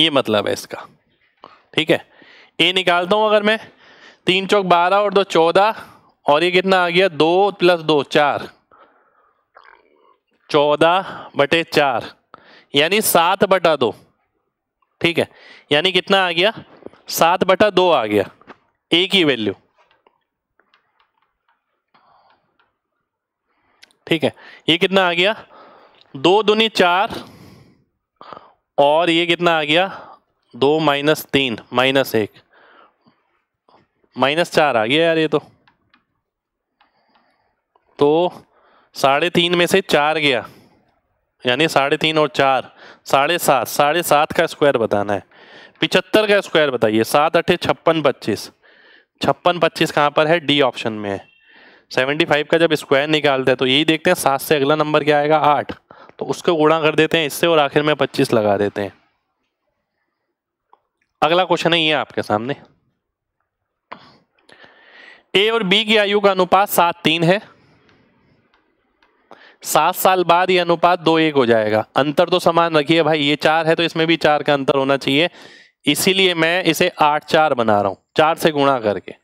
ये मतलब है इसका ठीक है ए निकालता हूं अगर मैं तीन चौक बारह और दो चौदह और ये कितना आ गया दो प्लस दो चार चौदह बटे चार यानी सात बटा दो ठीक है यानी कितना आ गया सात बटा दो आ गया ए की वैल्यू ठीक है ये कितना आ गया दो दुनी चार और ये कितना आ गया दो माइनस तीन माइनस एक माइनस चार आ गया यार ये तो तो साढ़े तीन में से चार गया यानी साढ़े तीन और चार साढ़े सात साढ़े सात का स्क्वायर बताना है पिचहत्तर का स्क्वायर बताइए सात अठे छप्पन पच्चीस छप्पन पच्चीस कहाँ पर है डी ऑप्शन में है सेवेंटी फाइव का जब स्क्वायर निकालते हैं तो यही देखते हैं सात से अगला नंबर क्या आएगा आठ तो उसको गुणा कर देते हैं इससे और आखिर में पच्चीस लगा देते हैं अगला क्वेश्चन है ये आपके सामने ए और बी की आयु का अनुपात सात तीन है सात साल बाद ये अनुपात दो एक हो जाएगा अंतर तो समान रखिए भाई ये चार है तो इसमें भी चार का अंतर होना चाहिए इसीलिए मैं इसे आठ चार बना रहा हूं चार से गुणा करके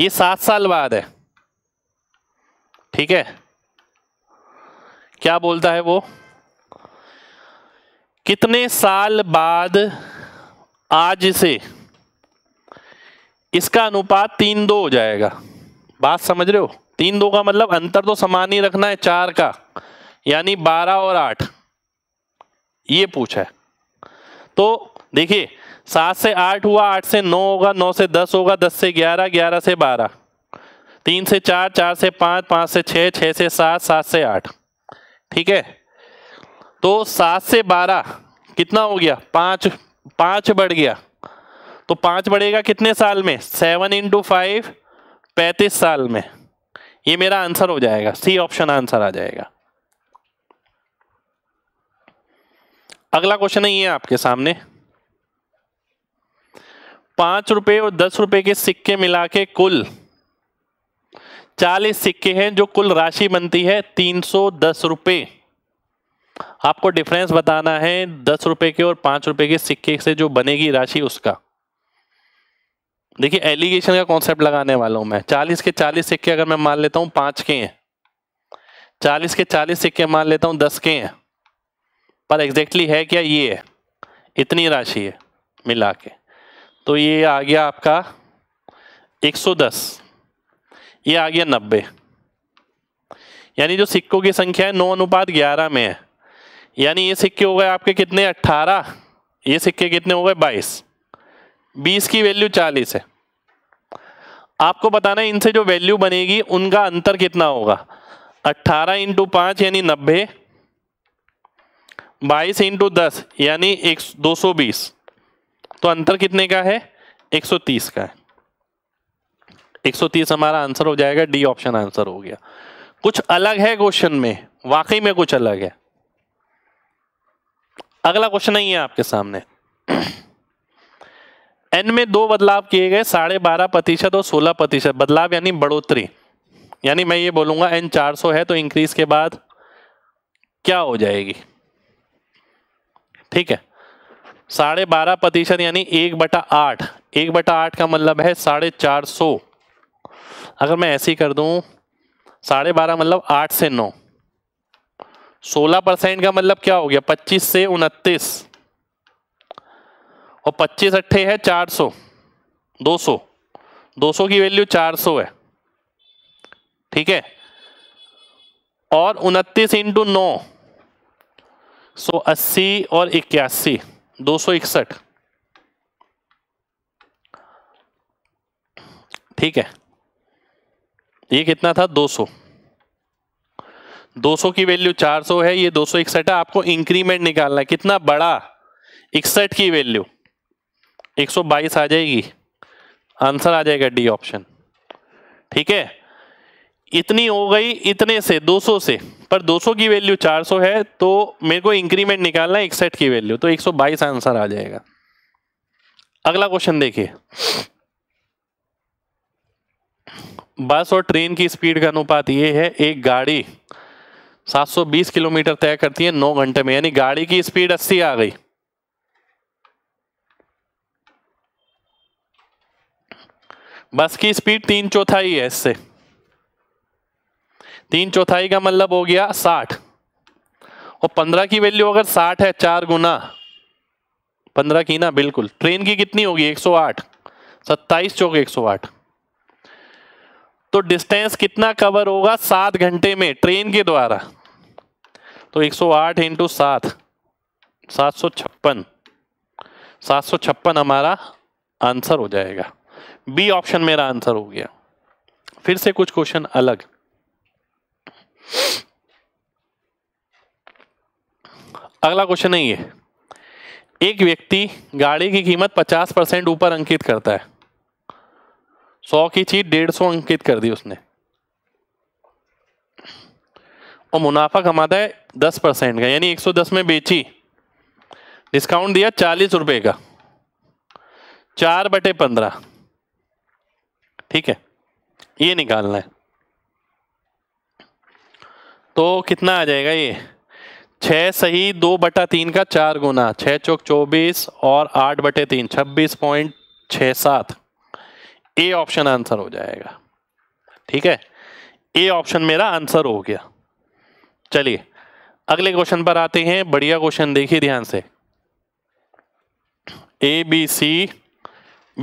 ये सात साल बाद है ठीक है क्या बोलता है वो कितने साल बाद आज से इसका अनुपात तीन दो हो जाएगा बात समझ रहे हो तीन दो का मतलब अंतर तो समान ही रखना है चार का यानी बारह और आठ ये पूछा है तो देखिए सात से आठ हुआ आठ से नौ होगा नौ से दस होगा दस से ग्यारह ग्यारह से बारह तीन से चार चार से पाँच पाँच से छः छः से सात सात से आठ ठीक है तो सात से बारह कितना हो गया पाँच पाँच बढ़ गया तो पाँच बढ़ेगा कितने साल में सेवन इंटू फाइव पैंतीस साल में ये मेरा आंसर हो जाएगा सी ऑप्शन आंसर आ जाएगा अगला क्वेश्चन है ये आपके सामने पांच रुपए और दस रुपए के सिक्के मिला के कुल चालीस सिक्के हैं जो कुल राशि बनती है तीन सौ दस रुपये आपको डिफरेंस बताना है दस रुपए के और पांच रुपए के सिक्के से जो बनेगी राशि उसका देखिए एलिगेशन का कॉन्सेप्ट लगाने वाला हूं मैं चालीस के चालीस सिक्के अगर मैं मान लेता हूं पांच के हैं चालीस के चालीस सिक्के मान लेता हूं दस के हैं पर एग्जैक्टली है क्या ये है इतनी राशि है मिला के तो ये आ गया आपका 110 ये आ गया नब्बे यानी जो सिक्कों की संख्या है नौ अनुपात ग्यारह में है यानी ये सिक्के हो गए आपके कितने 18 ये सिक्के कितने हो गए 22 बीस की वैल्यू चालीस है आपको बताना है इनसे जो वैल्यू बनेगी उनका अंतर कितना होगा अट्ठारह इंटू पाँच यानी नब्बे बाईस इंटू दस यानी एक दो सौ बीस तो अंतर कितने का है एक सौ तीस का है एक सौ तीस हमारा आंसर हो जाएगा डी ऑप्शन आंसर हो गया कुछ अलग है क्वेश्चन में वाकई में कुछ अलग है अगला क्वेश्चन नहीं है आपके सामने एन में दो बदलाव किए गए साढ़े बारह प्रतिशत और सोलह प्रतिशत बदलाव यानी बढ़ोतरी यानी मैं ये बोलूंगा एन 400 है तो इंक्रीज के बाद क्या हो जाएगी ठीक है साढ़े बारह प्रतिशत यानी एक बटा आठ एक बटा आठ का मतलब है साढ़े चार सौ अगर मैं ऐसे ही कर दूं साढ़े बारह मतलब आठ से नौ सोलह परसेंट का मतलब क्या हो गया पच्चीस से उनतीस और पच्चीस अट्ठे है चार सौ दो सौ दो सौ की वैल्यू चार सौ है ठीक है और उनतीस इंटू नौ सो अस्सी और इक्यासी दो सौ इकसठ ठीक है ये कितना था दो दो सो की वैल्यू चार सौ है ये दो सौ इकसठ है आपको इंक्रीमेंट निकालना है कितना बड़ा इकसठ की वैल्यू 122 आ जाएगी आंसर आ जाएगा डी ऑप्शन ठीक है इतनी हो गई इतने से 200 से पर 200 की वैल्यू 400 है तो मेरे को इंक्रीमेंट निकालना है इकसठ की वैल्यू तो 122 आंसर आ जाएगा अगला क्वेश्चन देखिए बस और ट्रेन की स्पीड का अनुपात ये है एक गाड़ी 720 किलोमीटर तय करती है 9 घंटे में यानी गाड़ी की स्पीड 80 आ गई बस की स्पीड तीन चौथाई है इससे तीन चौथाई का मतलब हो गया साठ और पंद्रह की वैल्यू अगर साठ है चार गुना पंद्रह की ना बिल्कुल ट्रेन की कितनी होगी एक सौ आठ सत्ताईस चौक एक सौ आठ तो डिस्टेंस कितना कवर होगा सात घंटे में ट्रेन के द्वारा तो एक सौ आठ इंटू सात सात सौ छप्पन सात सौ छप्पन हमारा आंसर हो जाएगा बी ऑप्शन मेरा आंसर हो गया फिर से कुछ क्वेश्चन अलग अगला क्वेश्चन है ये एक व्यक्ति गाड़ी की कीमत 50 परसेंट ऊपर अंकित करता है 100 की चीज डेढ़ सौ अंकित कर दी उसने और मुनाफा कमाता है 10 परसेंट का यानी 110 में बेची डिस्काउंट दिया चालीस रुपए का चार बटे पंद्रह ठीक है ये निकालना है तो कितना आ जाएगा ये छः सही दो बटा तीन का चार गुना छः चौक चौबीस और आठ बटे तीन छब्बीस पॉइंट छः सात ए ऑप्शन आंसर हो जाएगा ठीक है ए ऑप्शन मेरा आंसर हो गया चलिए अगले क्वेश्चन पर आते हैं बढ़िया क्वेश्चन देखिए ध्यान से ए बी सी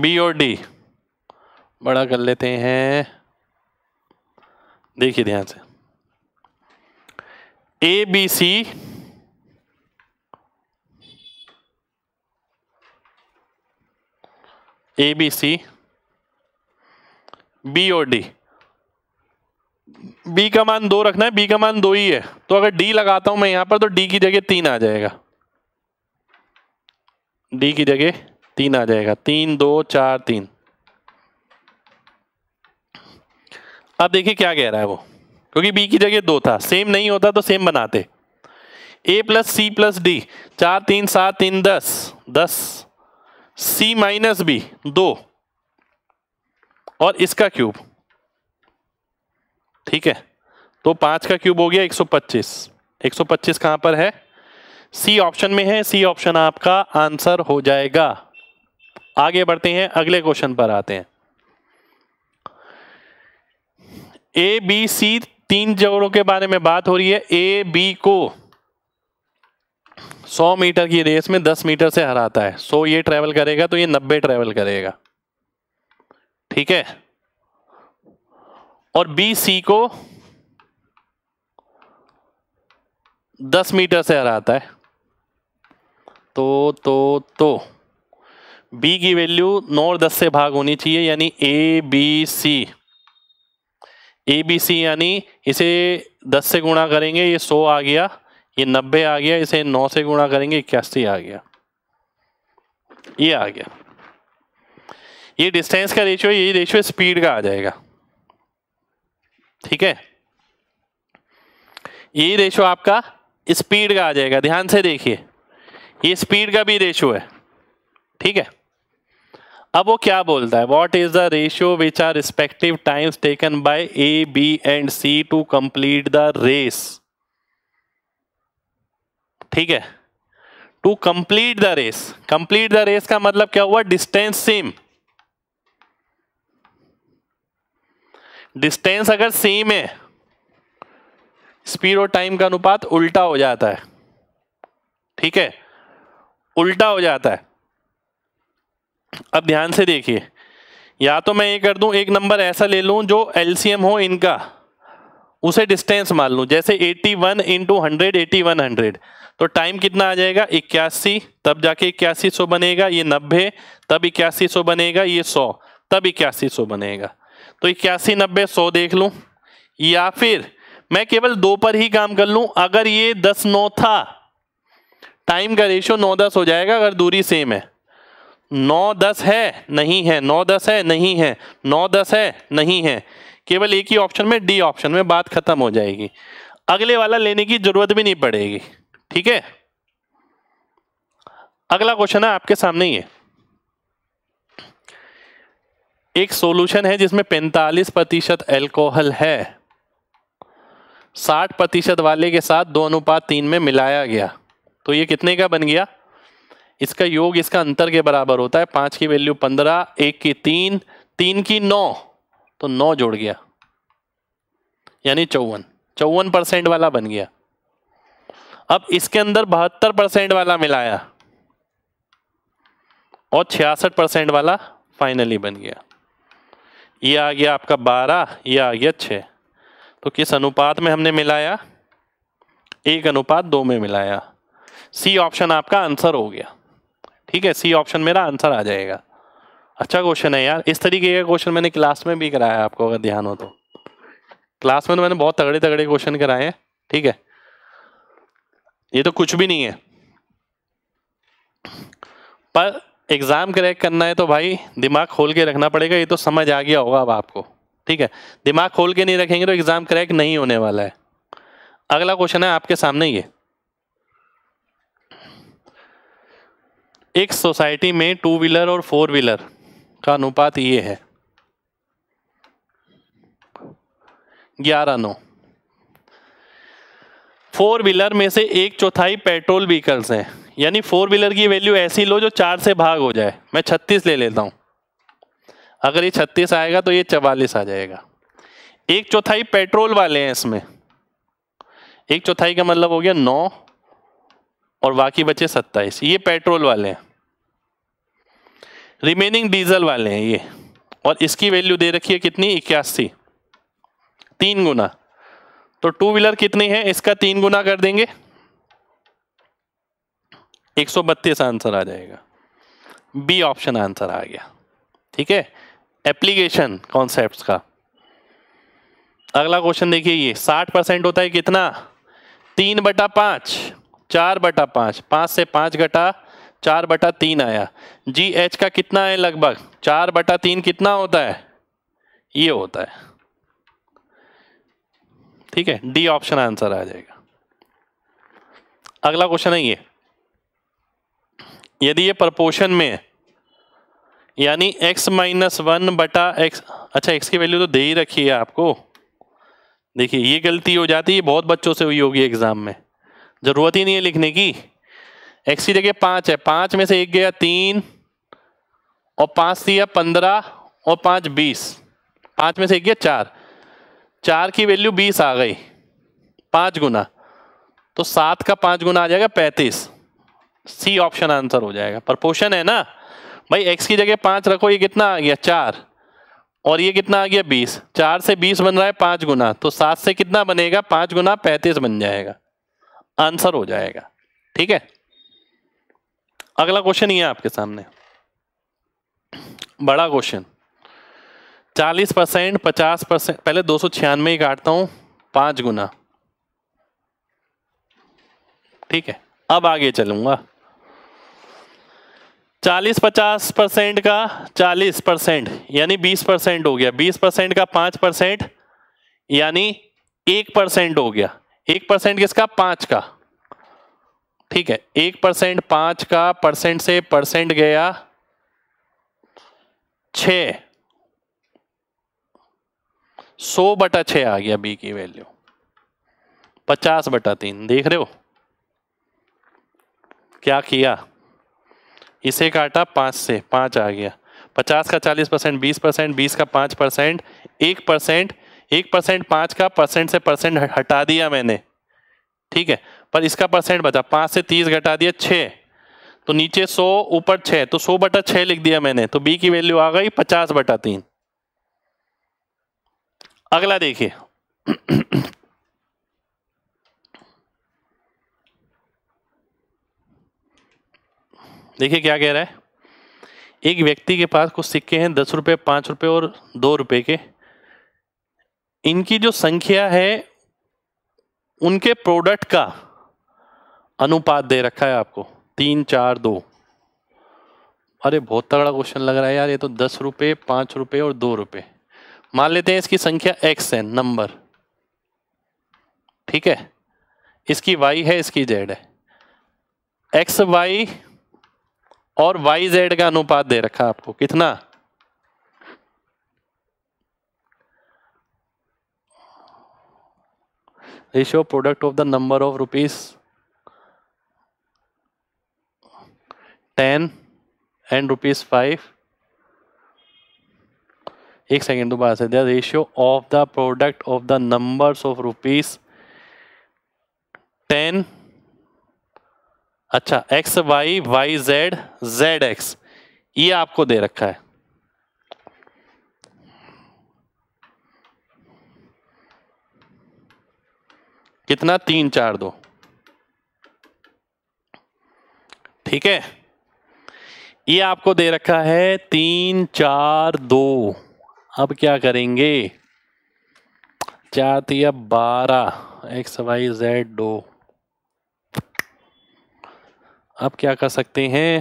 बी और डी बड़ा कर लेते हैं देखिए ध्यान से A B C A B C B और डी बी का मान दो रखना है बी का मान दो ही है तो अगर डी लगाता हूं मैं यहां पर तो डी की जगह तीन आ जाएगा डी की जगह तीन आ जाएगा तीन दो चार तीन अब देखिए क्या कह रहा है वो क्योंकि बी की जगह दो था सेम नहीं होता तो सेम बनाते A plus C plus D चार तीन सात तीन दस दस सी माइनस बी दो और इसका क्यूब ठीक है तो पांच का क्यूब हो गया 125 125 कहां पर है सी ऑप्शन में है सी ऑप्शन आपका आंसर हो जाएगा आगे बढ़ते हैं अगले क्वेश्चन पर आते हैं ए बी सी तीन जोड़ों के बारे में बात हो रही है ए बी को 100 मीटर की रेस में 10 मीटर से हराता है 100 ये ट्रेवल करेगा तो ये 90 ट्रेवल करेगा ठीक है और बी सी को 10 मीटर से हराता है तो तो तो बी की वैल्यू नौ और दस से भाग होनी चाहिए यानी ए बी सी ए बी सी यानी इसे दस से गुणा करेंगे ये सौ आ गया ये नब्बे आ गया इसे नौ से गुणा करेंगे इक्यासी आ गया ये आ गया ये डिस्टेंस का रेशियो यही रेशियो स्पीड का आ जाएगा ठीक है ये रेशियो आपका स्पीड का आ जाएगा ध्यान से देखिए ये स्पीड का भी रेशियो है ठीक है अब वो क्या बोलता है what is the ratio which are respective times taken by A B and C to complete the race ठीक है to complete the race complete the race का मतलब क्या हुआ डिस्टेंस सेम डिस्टेंस अगर सेम है स्पीड और टाइम का अनुपात उल्टा हो जाता है ठीक है उल्टा हो जाता है अब ध्यान से देखिए या तो मैं ये कर दूं एक नंबर ऐसा ले लूं जो एलसीएम हो इनका उसे डिस्टेंस मान लूं जैसे 81 one into hundred eighty one hundred तो टाइम कितना आ जाएगा इक्यासी तब जाके इक्यासी सौ बनेगा ये नब्बे तब इक्यासी सौ बनेगा ये सौ तब इक्यासी सौ बनेगा तो इक्यासी नब्बे सौ देख लूँ या फिर मैं केवल दो पर ही काम कर लूँ अगर ये दस नौ था टाइम का रेशियो नौ दस हो जाएगा अगर दूरी सेम है नौ दस है नहीं है नौ दस है नहीं है नौ दस है नहीं है केवल एक ही ऑप्शन में डी ऑप्शन में बात खत्म हो जाएगी अगले वाला लेने की जरूरत भी नहीं पड़ेगी ठीक है अगला क्वेश्चन है आपके सामने ही है एक सॉल्यूशन है जिसमें 45 प्रतिशत एल्कोहल है 60 प्रतिशत वाले के साथ दो अनुपात तीन में मिलाया गया तो ये कितने का बन गया इसका योग इसका अंतर के बराबर होता है पांच की वैल्यू पंद्रह एक की तीन तीन की नौ तो नौ जोड़ गया यानी चौवन चौवन परसेंट वाला बन गया अब इसके अंदर बहत्तर परसेंट वाला मिलाया और छियासठ परसेंट वाला फाइनली बन गया ये आ गया आपका बारह ये आ गया छः तो किस अनुपात में हमने मिलाया एक अनुपात दो में मिलाया सी ऑप्शन आपका आंसर हो गया ठीक है सी ऑप्शन मेरा आंसर आ जाएगा अच्छा क्वेश्चन है यार इस तरीके का क्वेश्चन मैंने क्लास में भी कराया है आपको अगर ध्यान हो तो क्लास में तो मैंने बहुत तगड़े तगड़े क्वेश्चन कराए हैं ठीक है ये तो कुछ भी नहीं है पर एग्ज़ाम क्रैक करना है तो भाई दिमाग खोल के रखना पड़ेगा ये तो समझ आ गया होगा अब आपको ठीक है दिमाग खोल के नहीं रखेंगे तो एग्ज़ाम क्रैक नहीं होने वाला है अगला क्वेश्चन है आपके सामने ये एक सोसाइटी में टू व्हीलर और फोर व्हीलर का अनुपात ये है ग्यारह नौ फोर व्हीलर में से एक चौथाई पेट्रोल व्हीकल्स हैं यानी फोर व्हीलर की वैल्यू ऐसी लो जो चार से भाग हो जाए मैं छत्तीस ले लेता हूं अगर ये छत्तीस आएगा तो ये चवालीस आ जाएगा एक चौथाई पेट्रोल वाले हैं इसमें एक चौथाई का मतलब हो गया नौ और बाकी बचे सत्ताईस ये पेट्रोल वाले हैं रिमेनिंग डीजल वाले हैं ये और इसकी वैल्यू दे रखी है कितनी इक्यासी तीन गुना तो टू व्हीलर कितनी है इसका तीन गुना कर देंगे एक सौ बत्तीस आंसर आ जाएगा बी ऑप्शन आंसर आ गया ठीक है एप्लीकेशन कॉन्सेप्ट का अगला क्वेश्चन देखिए ये साठ परसेंट होता है कितना तीन बटा पांच चार बटा पाँच पाँच से पाँच घटा चार बटा तीन आया जी एच का कितना है लगभग चार बटा तीन कितना होता है ये होता है ठीक है डी ऑप्शन आंसर आ जाएगा अगला क्वेश्चन है ये यदि ये प्रपोर्शन में है यानी x माइनस वन बटा एक्स अच्छा x की वैल्यू तो दे ही रखी है आपको देखिए ये गलती हो जाती है बहुत बच्चों से हुई होगी एग्जाम में जरूरत ही नहीं है लिखने की एक्स की जगह पांच है पांच में से एक गया तीन और पांच दिया पंद्रह और पांच बीस पांच में से एक गया चार चार की वैल्यू बीस आ गई पांच गुना तो सात का पांच गुना आ जाएगा पैंतीस सी ऑप्शन आंसर हो जाएगा प्रपोशन है ना भाई एक्स की जगह पांच रखो ये कितना आ गया चार और ये कितना आ गया बीस चार से बीस बन रहा है पांच गुना तो सात से कितना बनेगा पांच गुना पैंतीस बन जाएगा आंसर हो जाएगा ठीक है अगला क्वेश्चन ये आपके सामने बड़ा क्वेश्चन 40 परसेंट पचास परसेंट पहले दो सौ छियानवे ही काटता हूं पांच गुना ठीक है अब आगे चलूंगा 40 पचास परसेंट का 40 परसेंट यानी 20 परसेंट हो गया 20 परसेंट का 5 परसेंट यानी 1 परसेंट हो गया एक परसेंट किसका पांच का ठीक है एक परसेंट पांच का परसेंट से परसेंट गया छ सो बटा छ आ गया बी की वैल्यू पचास बटा तीन देख रहे हो क्या किया इसे काटा पांच से पांच आ गया पचास का चालीस परसेंट बीस परसेंट बीस का पांच परसेंट एक परसेंट एक परसेंट पाँच का परसेंट से परसेंट हटा दिया मैंने ठीक है पर इसका परसेंट बचा पाँच से तीस घटा दिया छः तो नीचे सौ ऊपर छः तो सौ बटा छः लिख दिया मैंने तो बी की वैल्यू आ गई पचास बटा तीन अगला देखिए देखिए क्या कह रहा है एक व्यक्ति के पास कुछ सिक्के हैं दस रुपये पाँच रुपये और दो रुपये के इनकी जो संख्या है उनके प्रोडक्ट का अनुपात दे रखा है आपको तीन चार दो अरे बहुत तगड़ा क्वेश्चन लग रहा है यार ये तो दस रुपये पाँच रुपये और दो रुपये मान लेते हैं इसकी संख्या एक्स है नंबर ठीक है इसकी वाई है इसकी जेड है एक्स वाई और वाई जेड का अनुपात दे रखा है आपको कितना ratio product of the number of rupees ten and rupees five एक सेकेंड दोबारा से दिया ratio of the product of the number of rupees ten अच्छा x y y z z x ये आपको दे रखा है कितना तीन चार दो ठीक है ये आपको दे रखा है तीन चार दो अब क्या करेंगे चार या बारह एक्स वाई जेड दो अब क्या कर सकते हैं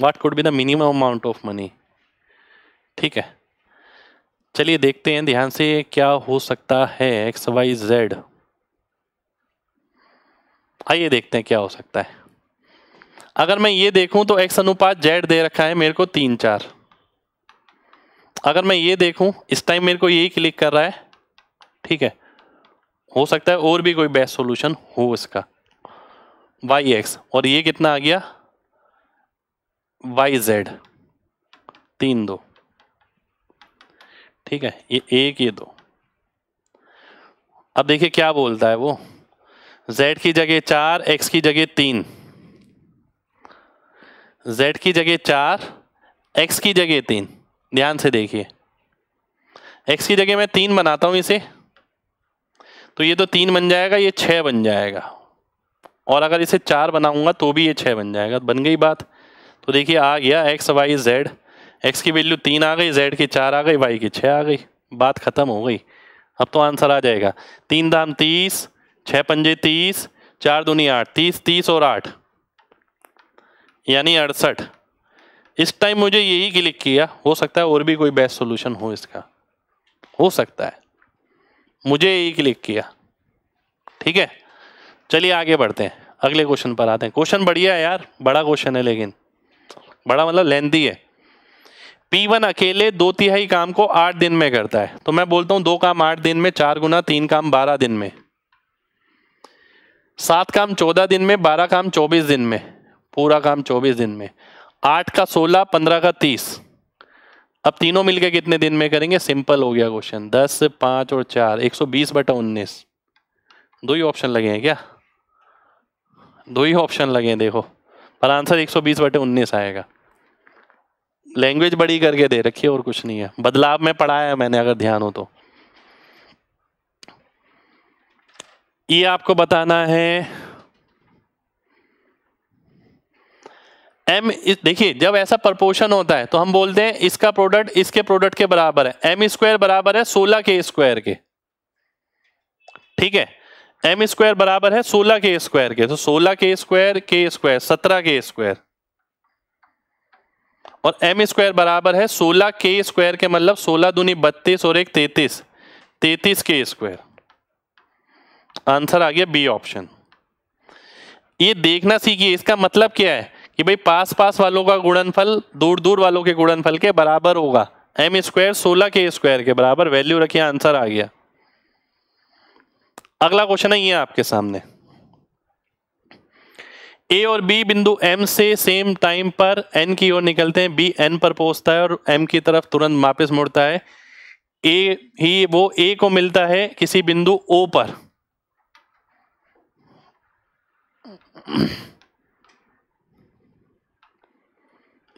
what could be the minimum amount of money ठीक है चलिए देखते हैं ध्यान से क्या हो सकता है एक्स वाई जेड आइए देखते हैं क्या हो सकता है अगर मैं ये देखूं तो एक्स अनुपात जेड दे रखा है मेरे को तीन चार अगर मैं ये देखूं इस टाइम मेरे को यही क्लिक कर रहा है ठीक है हो सकता है और भी कोई बेस्ट सॉल्यूशन हो इसका वाई एक्स और ये कितना आ गया वाई जेड तीन दो ठीक है ये एक ये दो अब देखिए क्या बोलता है वो z की जगह चार x की जगह तीन z की जगह चार x की जगह तीन ध्यान से देखिए x की जगह मैं तीन बनाता हूँ इसे तो ये तो तीन बन जाएगा ये छः बन जाएगा और अगर इसे चार बनाऊंगा तो भी ये छः बन जाएगा बन गई बात तो देखिए आ गया एक्स वाई जेड एक्स की वैल्यू तीन आ गई जेड की चार आ गई वाई की छः आ गई बात ख़त्म हो गई अब तो आंसर आ जाएगा तीन दाम तीस छः पंजे तीस चार दूनी आठ तीस तीस और आठ यानी अड़सठ इस टाइम मुझे यही क्लिक किया हो सकता है और भी कोई बेस्ट सोल्यूशन हो इसका हो सकता है मुझे यही क्लिक किया ठीक है चलिए आगे बढ़ते हैं अगले क्वेश्चन पर आते हैं क्वेश्चन बढ़िया है यार बड़ा क्वेश्चन है लेकिन बड़ा मतलब लेंदी है पी वन अकेले दो तिहाई काम को आठ दिन में करता है तो मैं बोलता हूँ दो काम आठ दिन में चार गुना तीन काम बारह दिन में सात काम चौदह दिन में बारह काम चौबीस दिन में पूरा काम चौबीस दिन में आठ का सोलह पंद्रह का तीस अब तीनों मिलके कितने दिन में करेंगे सिंपल हो गया क्वेश्चन दस पाँच और चार एक सौ बीस बटा उन्नीस दो ही ऑप्शन लगे हैं क्या दो ही ऑप्शन लगे हैं देखो पर आंसर एक सौ बीस बटे उन्नीस आएगा लैंग्वेज बड़ी करके दे रखी है और कुछ नहीं है बदलाव में पढ़ाया है मैंने अगर ध्यान हो तो ये आपको बताना है एम देखिए जब ऐसा प्रपोर्शन होता है तो हम बोलते हैं इसका प्रोडक्ट इसके प्रोडक्ट के बराबर है एम स्क्वायर बराबर है सोलह के स्क्वायर के ठीक है एम स्क्वायर बराबर है सोलह के स्क्वायर के तो सोलह के स्क्वायर के स्क्वायर सत्रह के स्क्वायर और एम स्क्वायर बराबर है सोलह के स्क्वायर के मतलब सोलह दूनी बत्तीस और एक तैतीस तैतीस के स्क्वायर आंसर आ गया बी ऑप्शन ये देखना सीखिए इसका मतलब क्या है कि भाई पास पास वालों का गुणनफल दूर दूर वालों के गुणनफल के बराबर होगा एम स्क्वायर सोलह के स्क्वायर के बराबर वैल्यू रखिए आंसर आ गया अगला क्वेश्चन है ये आपके सामने ए और बी बिंदु एम से सेम टाइम पर एन की ओर निकलते हैं बी एन पर पहुंचता है और एम की तरफ तुरंत वापिस मुड़ता है ए ही वो ए को मिलता है किसी बिंदु ओ पर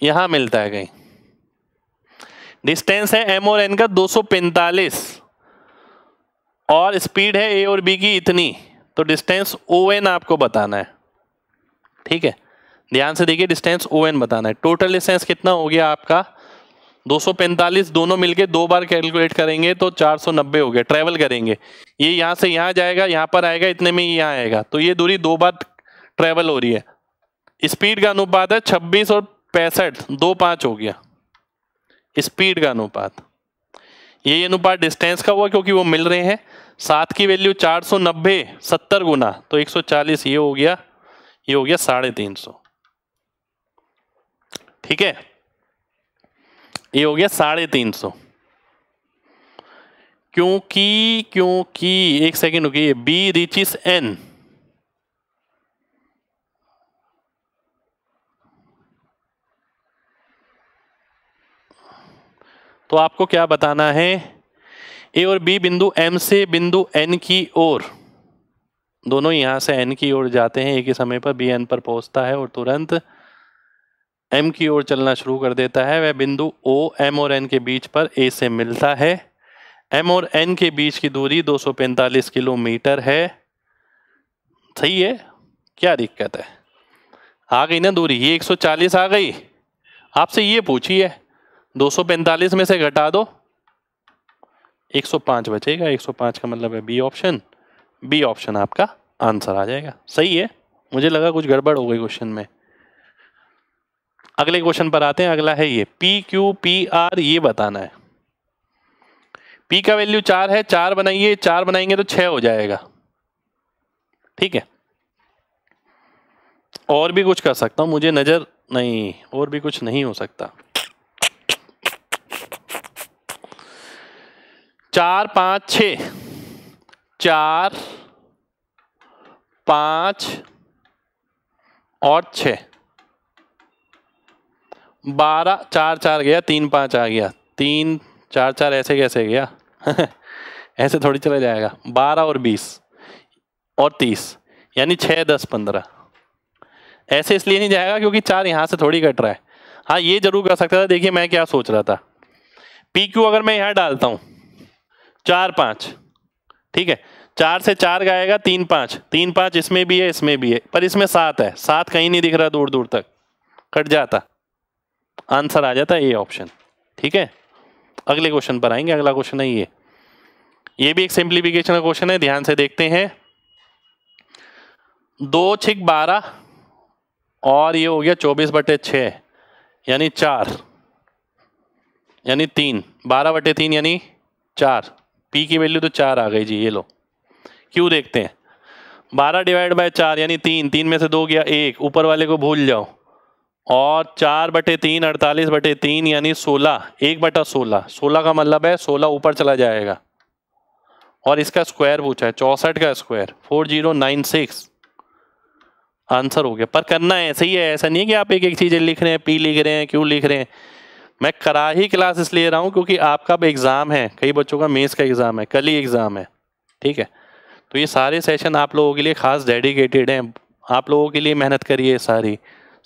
यहां मिलता है कहीं डिस्टेंस है एम और एन का 245 और स्पीड है ए और बी की इतनी तो डिस्टेंस ओ एन आपको बताना है ठीक है ध्यान से देखिए डिस्टेंस ओ एन बताना है टोटल डिस्टेंस कितना हो गया आपका 245 दोनों मिलके दो बार कैलकुलेट करेंगे तो 490 हो गया ट्रेवल करेंगे ये यहाँ से यहाँ जाएगा यहां पर आएगा इतने में यहाँ आएगा तो ये दूरी दो बार ट्रेवल हो रही है स्पीड का अनुपात है छब्बीस और पैंसठ दो पाँच हो गया स्पीड का अनुपात ये अनुपात डिस्टेंस का हुआ क्योंकि वो मिल रहे हैं सात की वैल्यू चार सौ नब्बे सत्तर गुना तो एक सौ चालीस ये हो गया ये हो गया साढ़े तीन सौ ठीक है ये हो गया साढ़े तीन सौ क्योंकि क्योंकि एक सेकेंड रुकिए बी रिचिस एन तो आपको क्या बताना है ए और बी बिंदु एम से बिंदु एन की ओर दोनों यहाँ से एन की ओर जाते हैं एक ही समय पर बी एन पर पहुँचता है और तुरंत एम की ओर चलना शुरू कर देता है वह बिंदु ओ एम और एन के बीच पर ए से मिलता है एम और एन के बीच की दूरी 245 किलोमीटर है सही है क्या दिक्कत है आ गई ना दूरी ये 140 आ गई आपसे ये पूछिए 245 में से घटा दो 105 बचेगा 105 का मतलब है बी ऑप्शन बी ऑप्शन आपका आंसर आ जाएगा सही है मुझे लगा कुछ गड़बड़ हो गई क्वेश्चन में अगले क्वेश्चन पर आते हैं अगला है ये पी क्यू पी आर ये बताना है पी का वैल्यू चार है चार बनाइए चार बनाएंगे तो छः हो जाएगा ठीक है और भी कुछ कर सकता हूँ मुझे नज़र नहीं और भी कुछ नहीं हो सकता चार पाँच छ चार पाँच और छ बारह चार चार गया तीन पाँच आ गया तीन चार चार ऐसे कैसे गया [LAUGHS] ऐसे थोड़ी चला जाएगा बारह और बीस और तीस यानी छः दस पंद्रह ऐसे इसलिए नहीं जाएगा क्योंकि चार यहाँ से थोड़ी कट रहा है हाँ ये जरूर कर सकता था देखिए मैं क्या सोच रहा था पी क्यू अगर मैं यहाँ डालता हूँ चार पाँच ठीक है चार से चार गाएगा तीन पाँच तीन पाँच इसमें भी है इसमें भी है पर इसमें सात है सात कहीं नहीं दिख रहा दूर दूर तक कट जाता आंसर आ जाता ए ऑप्शन ठीक है अगले क्वेश्चन पर आएंगे अगला क्वेश्चन है ये ये भी एक सिंप्लीफिकेशन का क्वेश्चन है ध्यान से देखते हैं दो छिक बारह और ये हो गया चौबीस बटे छः यानी चार यानी तीन बारह बटे तीन यानी चार पी की वैल्यू तो चार आ गई जी ये लो क्यों देखते हैं बारह डिवाइड बाय चार यानी तीन तीन में से दो गया एक ऊपर वाले को भूल जाओ और चार बटे तीन अड़तालीस बटे तीन यानी सोलह एक बटा सोलह सोलह का मतलब है सोलह ऊपर चला जाएगा और इसका स्क्वायर पूछा है चौसठ का square four zero nine six answer हो गया पर करना ऐसे ही है ऐसा नहीं है कि आप एक एक चीज़ें लिख रहे हैं पी लिख रहे हैं क्यू लिख रहे हैं मैं करा ही क्लास इसलिए रहा हूँ क्योंकि आपका अब एग्ज़ाम है कई बच्चों का मेंस का एग्ज़ाम है कल ही एग्ज़ाम है ठीक है तो ये सारे सेशन आप लोगों के लिए ख़ास डेडिकेटेड हैं आप लोगों के लिए मेहनत करिए सारी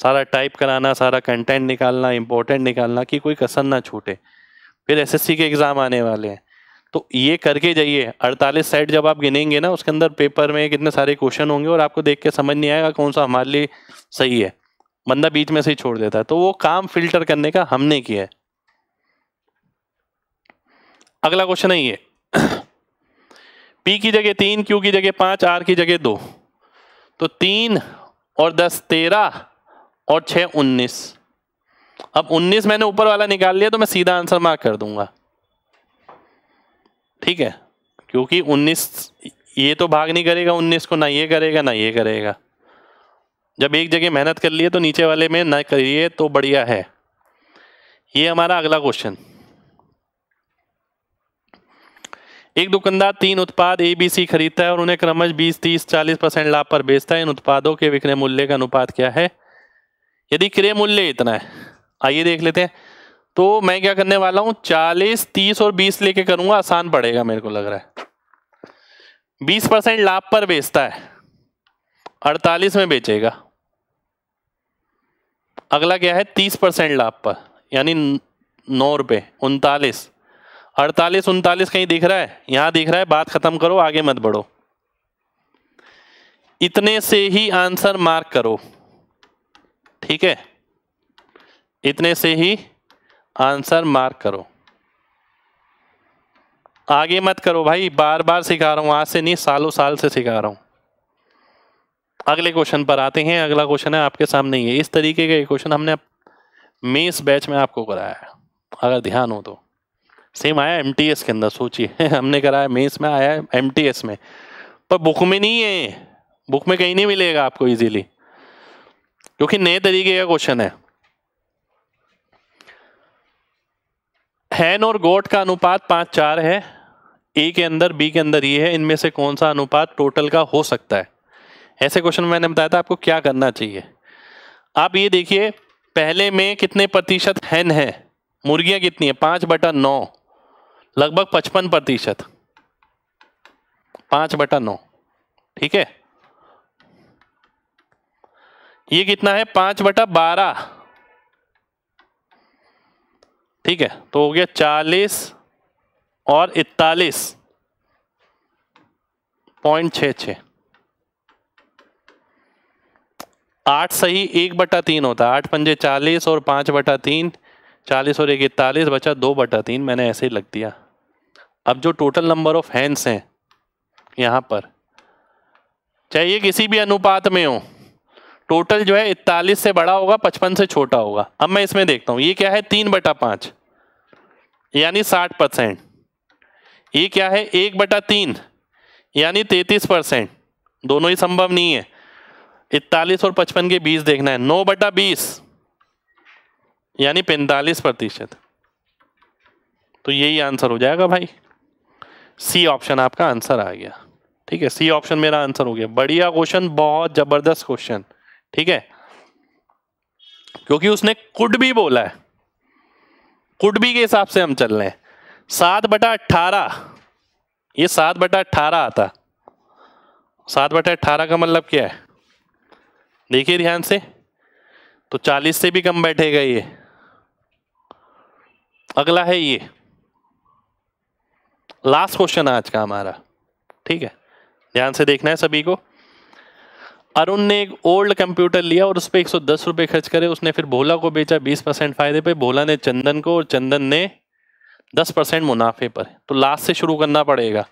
सारा टाइप कराना सारा कंटेंट निकालना इंपॉर्टेंट निकालना कि कोई कसर ना छूटे फिर एस के एग्ज़ाम आने वाले हैं तो ये करके जाइए 48 सेट जब आप गिनेंगे ना उसके अंदर पेपर में कितने सारे क्वेश्चन होंगे और आपको देख के समझ नहीं आएगा कौन सा हमारे लिए सही है बंदा बीच में से ही छोड़ देता है तो वो काम फिल्टर करने का हमने किया है अगला क्वेश्चन है ये पी [CLEARS THROAT] की जगह तीन क्यू की जगह पांच आर की जगह दो तो तीन और दस तेरह और छः उन्नीस अब उन्नीस मैंने ऊपर वाला निकाल लिया तो मैं सीधा आंसर मार्क कर दूंगा ठीक है क्योंकि उन्नीस ये तो भाग नहीं करेगा उन्नीस को ना ये करेगा ना ये करेगा जब एक जगह मेहनत कर लिए तो नीचे वाले में ना करिए तो बढ़िया है ये हमारा अगला क्वेश्चन एक दुकानदार तीन उत्पाद ए बी सी खरीदता है और उन्हें क्रमश 20, 30, 40 परसेंट लाभ पर बेचता है इन उत्पादों के विक्रय मूल्य का अनुपात क्या है यदि क्रय मूल्य इतना है आइए देख लेते हैं तो मैं क्या करने वाला हूँ 40, 30 और 20 लेके करूंगा आसान पड़ेगा मेरे को लग रहा है 20 परसेंट लाभ पर बेचता है 48 में बेचेगा अगला क्या है तीस परसेंट लाभ पर यानी नौ रुपये उनतालीस अड़तालीस उनतालीस कहीं दिख रहा है यहाँ दिख रहा है बात ख़त्म करो आगे मत बढ़ो इतने से ही आंसर मार्क करो ठीक है इतने से ही आंसर मार्क करो आगे मत करो भाई बार बार सिखा रहा हूँ आज से नहीं सालों साल से सिखा रहा हूँ अगले क्वेश्चन पर आते हैं अगला क्वेश्चन है आपके सामने ये इस तरीके का क्वेश्चन हमने मेस बैच में आपको कराया है अगर ध्यान हो तो सेम आया एम के अंदर सोचिए [LAUGHS] हमने कराया मेस में आया है एम में पर बुक में नहीं है बुक में कहीं नहीं मिलेगा आपको इजीली क्योंकि नए तरीके का क्वेश्चन है हैन और गोट का अनुपात पाँच चार है ए के अंदर बी के अंदर ये है इनमें से कौन सा अनुपात टोटल का हो सकता है ऐसे क्वेश्चन मैंने बताया था आपको क्या करना चाहिए आप ये देखिए पहले में कितने प्रतिशत हैन है मुर्गियां कितनी है पांच बटा नौ लगभग पचपन प्रतिशत पांच बटा नौ ठीक है ये कितना है पांच बटा बारह ठीक है तो हो गया चालीस और इकतालीस पॉइंट छ आठ सही एक बटा तीन होता है आठ पंजे चालीस और पाँच बटा तीन चालीस और एक इकतालीस बचा दो बटा तीन मैंने ऐसे ही लग दिया अब जो टोटल नंबर ऑफ हैंड्स हैं यहाँ पर चाहे ये किसी भी अनुपात में हो टोटल जो है इकतालीस से बड़ा होगा पचपन से छोटा होगा अब मैं इसमें देखता हूँ ये क्या है तीन बटा पाँच यानी साठ परसेंट ये क्या है एक बटा तीन यानी तैतीस परसेंट दोनों ही संभव नहीं है इकतालीस और पचपन के बीस देखना है नौ बटा बीस यानी पैंतालीस प्रतिशत तो यही आंसर हो जाएगा भाई सी ऑप्शन आपका आंसर आ गया ठीक है सी ऑप्शन मेरा आंसर हो गया बढ़िया क्वेश्चन बहुत जबरदस्त क्वेश्चन ठीक है क्योंकि उसने कुड भी बोला है कुड भी के हिसाब से हम चल रहे हैं सात बटा अट्ठारह ये सात बटा अट्ठारह आता सात बटा अट्ठारह का मतलब क्या है देखिए ध्यान से तो 40 से भी कम बैठेगा ये अगला है ये लास्ट क्वेश्चन आज का हमारा ठीक है ध्यान से देखना है सभी को अरुण ने एक ओल्ड कंप्यूटर लिया और उस पर एक सौ दस रुपये खर्च करे उसने फिर भोला को बेचा बीस परसेंट फायदे पे भोला ने चंदन को और चंदन ने दस परसेंट मुनाफे पर तो लास्ट से शुरू करना पड़ेगा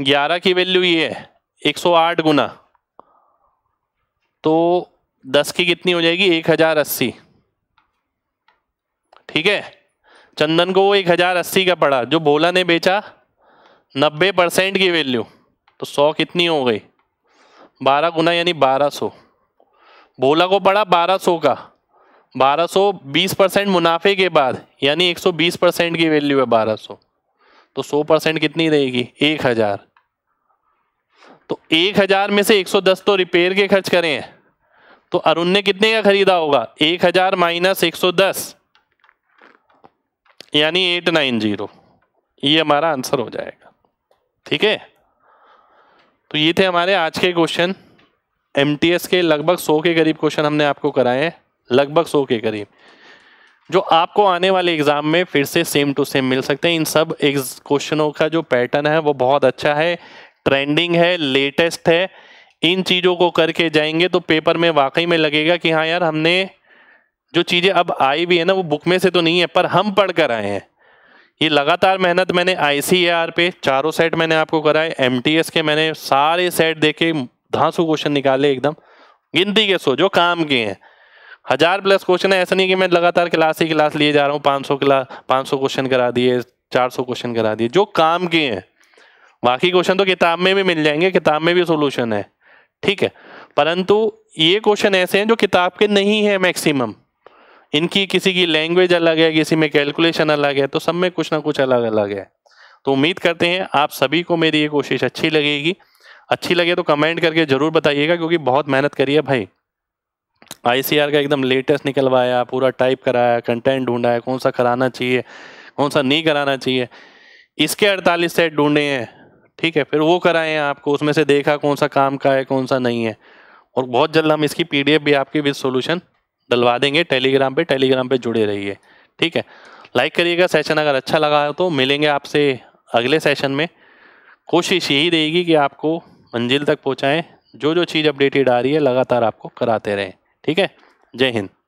ग्यारह की वैल्यू ये है एक सौ आठ गुना तो दस की कितनी हो जाएगी एक हजार अस्सी ठीक है चंदन को वो एक हजार अस्सी का पड़ा जो भोला ने बेचा नब्बे परसेंट की वैल्यू तो सौ कितनी हो गई बारह गुना यानी बारह सौ भोला को पड़ा बारह सौ का बारह सौ बीस परसेंट मुनाफे के बाद यानी एक सौ बीस परसेंट की वैल्यू है बारह सौ तो सौ परसेंट कितनी रहेगी एक हज़ार तो एक हजार में से 110 तो रिपेयर के खर्च करें हैं तो अरुण ने कितने का खरीदा होगा एक हजार माइनस एक सौ दस यानी एट नाइन जीरो ये हमारा आंसर हो जाएगा ठीक है तो ये थे हमारे आज के क्वेश्चन एम के लगभग सौ के करीब क्वेश्चन हमने आपको कराए हैं लगभग सौ के करीब जो आपको आने वाले एग्जाम में फिर से सेम टू सेम मिल सकते हैं इन सब क्वेश्चनों का जो पैटर्न है वो बहुत अच्छा है ट्रेंडिंग है लेटेस्ट है इन चीज़ों को करके जाएंगे तो पेपर में वाकई में लगेगा कि हाँ यार हमने जो चीज़ें अब आई भी है ना वो बुक में से तो नहीं है पर हम पढ़ कर आए हैं ये लगातार मेहनत मैंने आई पे चारों सेट मैंने आपको कराए एम के मैंने सारे सेट देखे धांसू क्वेश्चन निकाले एकदम गिनती के सो जो काम के हैं हजार प्लस क्वेश्चन है ऐसा नहीं कि मैं लगातार क्लास ही क्लास लिए जा रहा हूँ 500 क्लास 500 क्वेश्चन करा दिए 400 क्वेश्चन करा दिए जो काम के हैं बाकी क्वेश्चन तो किताब में भी मिल जाएंगे किताब में भी सोल्यूशन है ठीक है परंतु ये क्वेश्चन ऐसे हैं जो किताब के नहीं है मैक्सिमम इनकी किसी की लैंग्वेज अलग है किसी में कैलकुलेशन अलग है तो सब में कुछ ना कुछ अलग अलग है तो उम्मीद करते हैं आप सभी को मेरी ये कोशिश अच्छी लगेगी अच्छी लगे तो कमेंट करके ज़रूर बताइएगा क्योंकि बहुत मेहनत करी है भाई आई का एकदम लेटेस्ट निकलवाया पूरा टाइप कराया कंटेंट ढूँढाया कौन सा कराना चाहिए कौन सा नहीं कराना चाहिए इसके अड़तालीस सेट ढूंढे हैं ठीक है फिर वो कराएं आपको उसमें से देखा कौन सा काम का है कौन सा नहीं है और बहुत जल्द हम इसकी पीडीएफ भी आपके विद सोल्यूशन डलवा देंगे टेलीग्राम पे टेलीग्राम पे जुड़े रहिए ठीक है लाइक करिएगा सेशन अगर अच्छा लगा हो तो मिलेंगे आपसे अगले सेशन में कोशिश यही रहेगी कि आपको मंजिल तक पहुँचाएँ जो जो चीज़ अपडेटेड आ रही है लगातार आपको कराते रहें ठीक है जय हिंद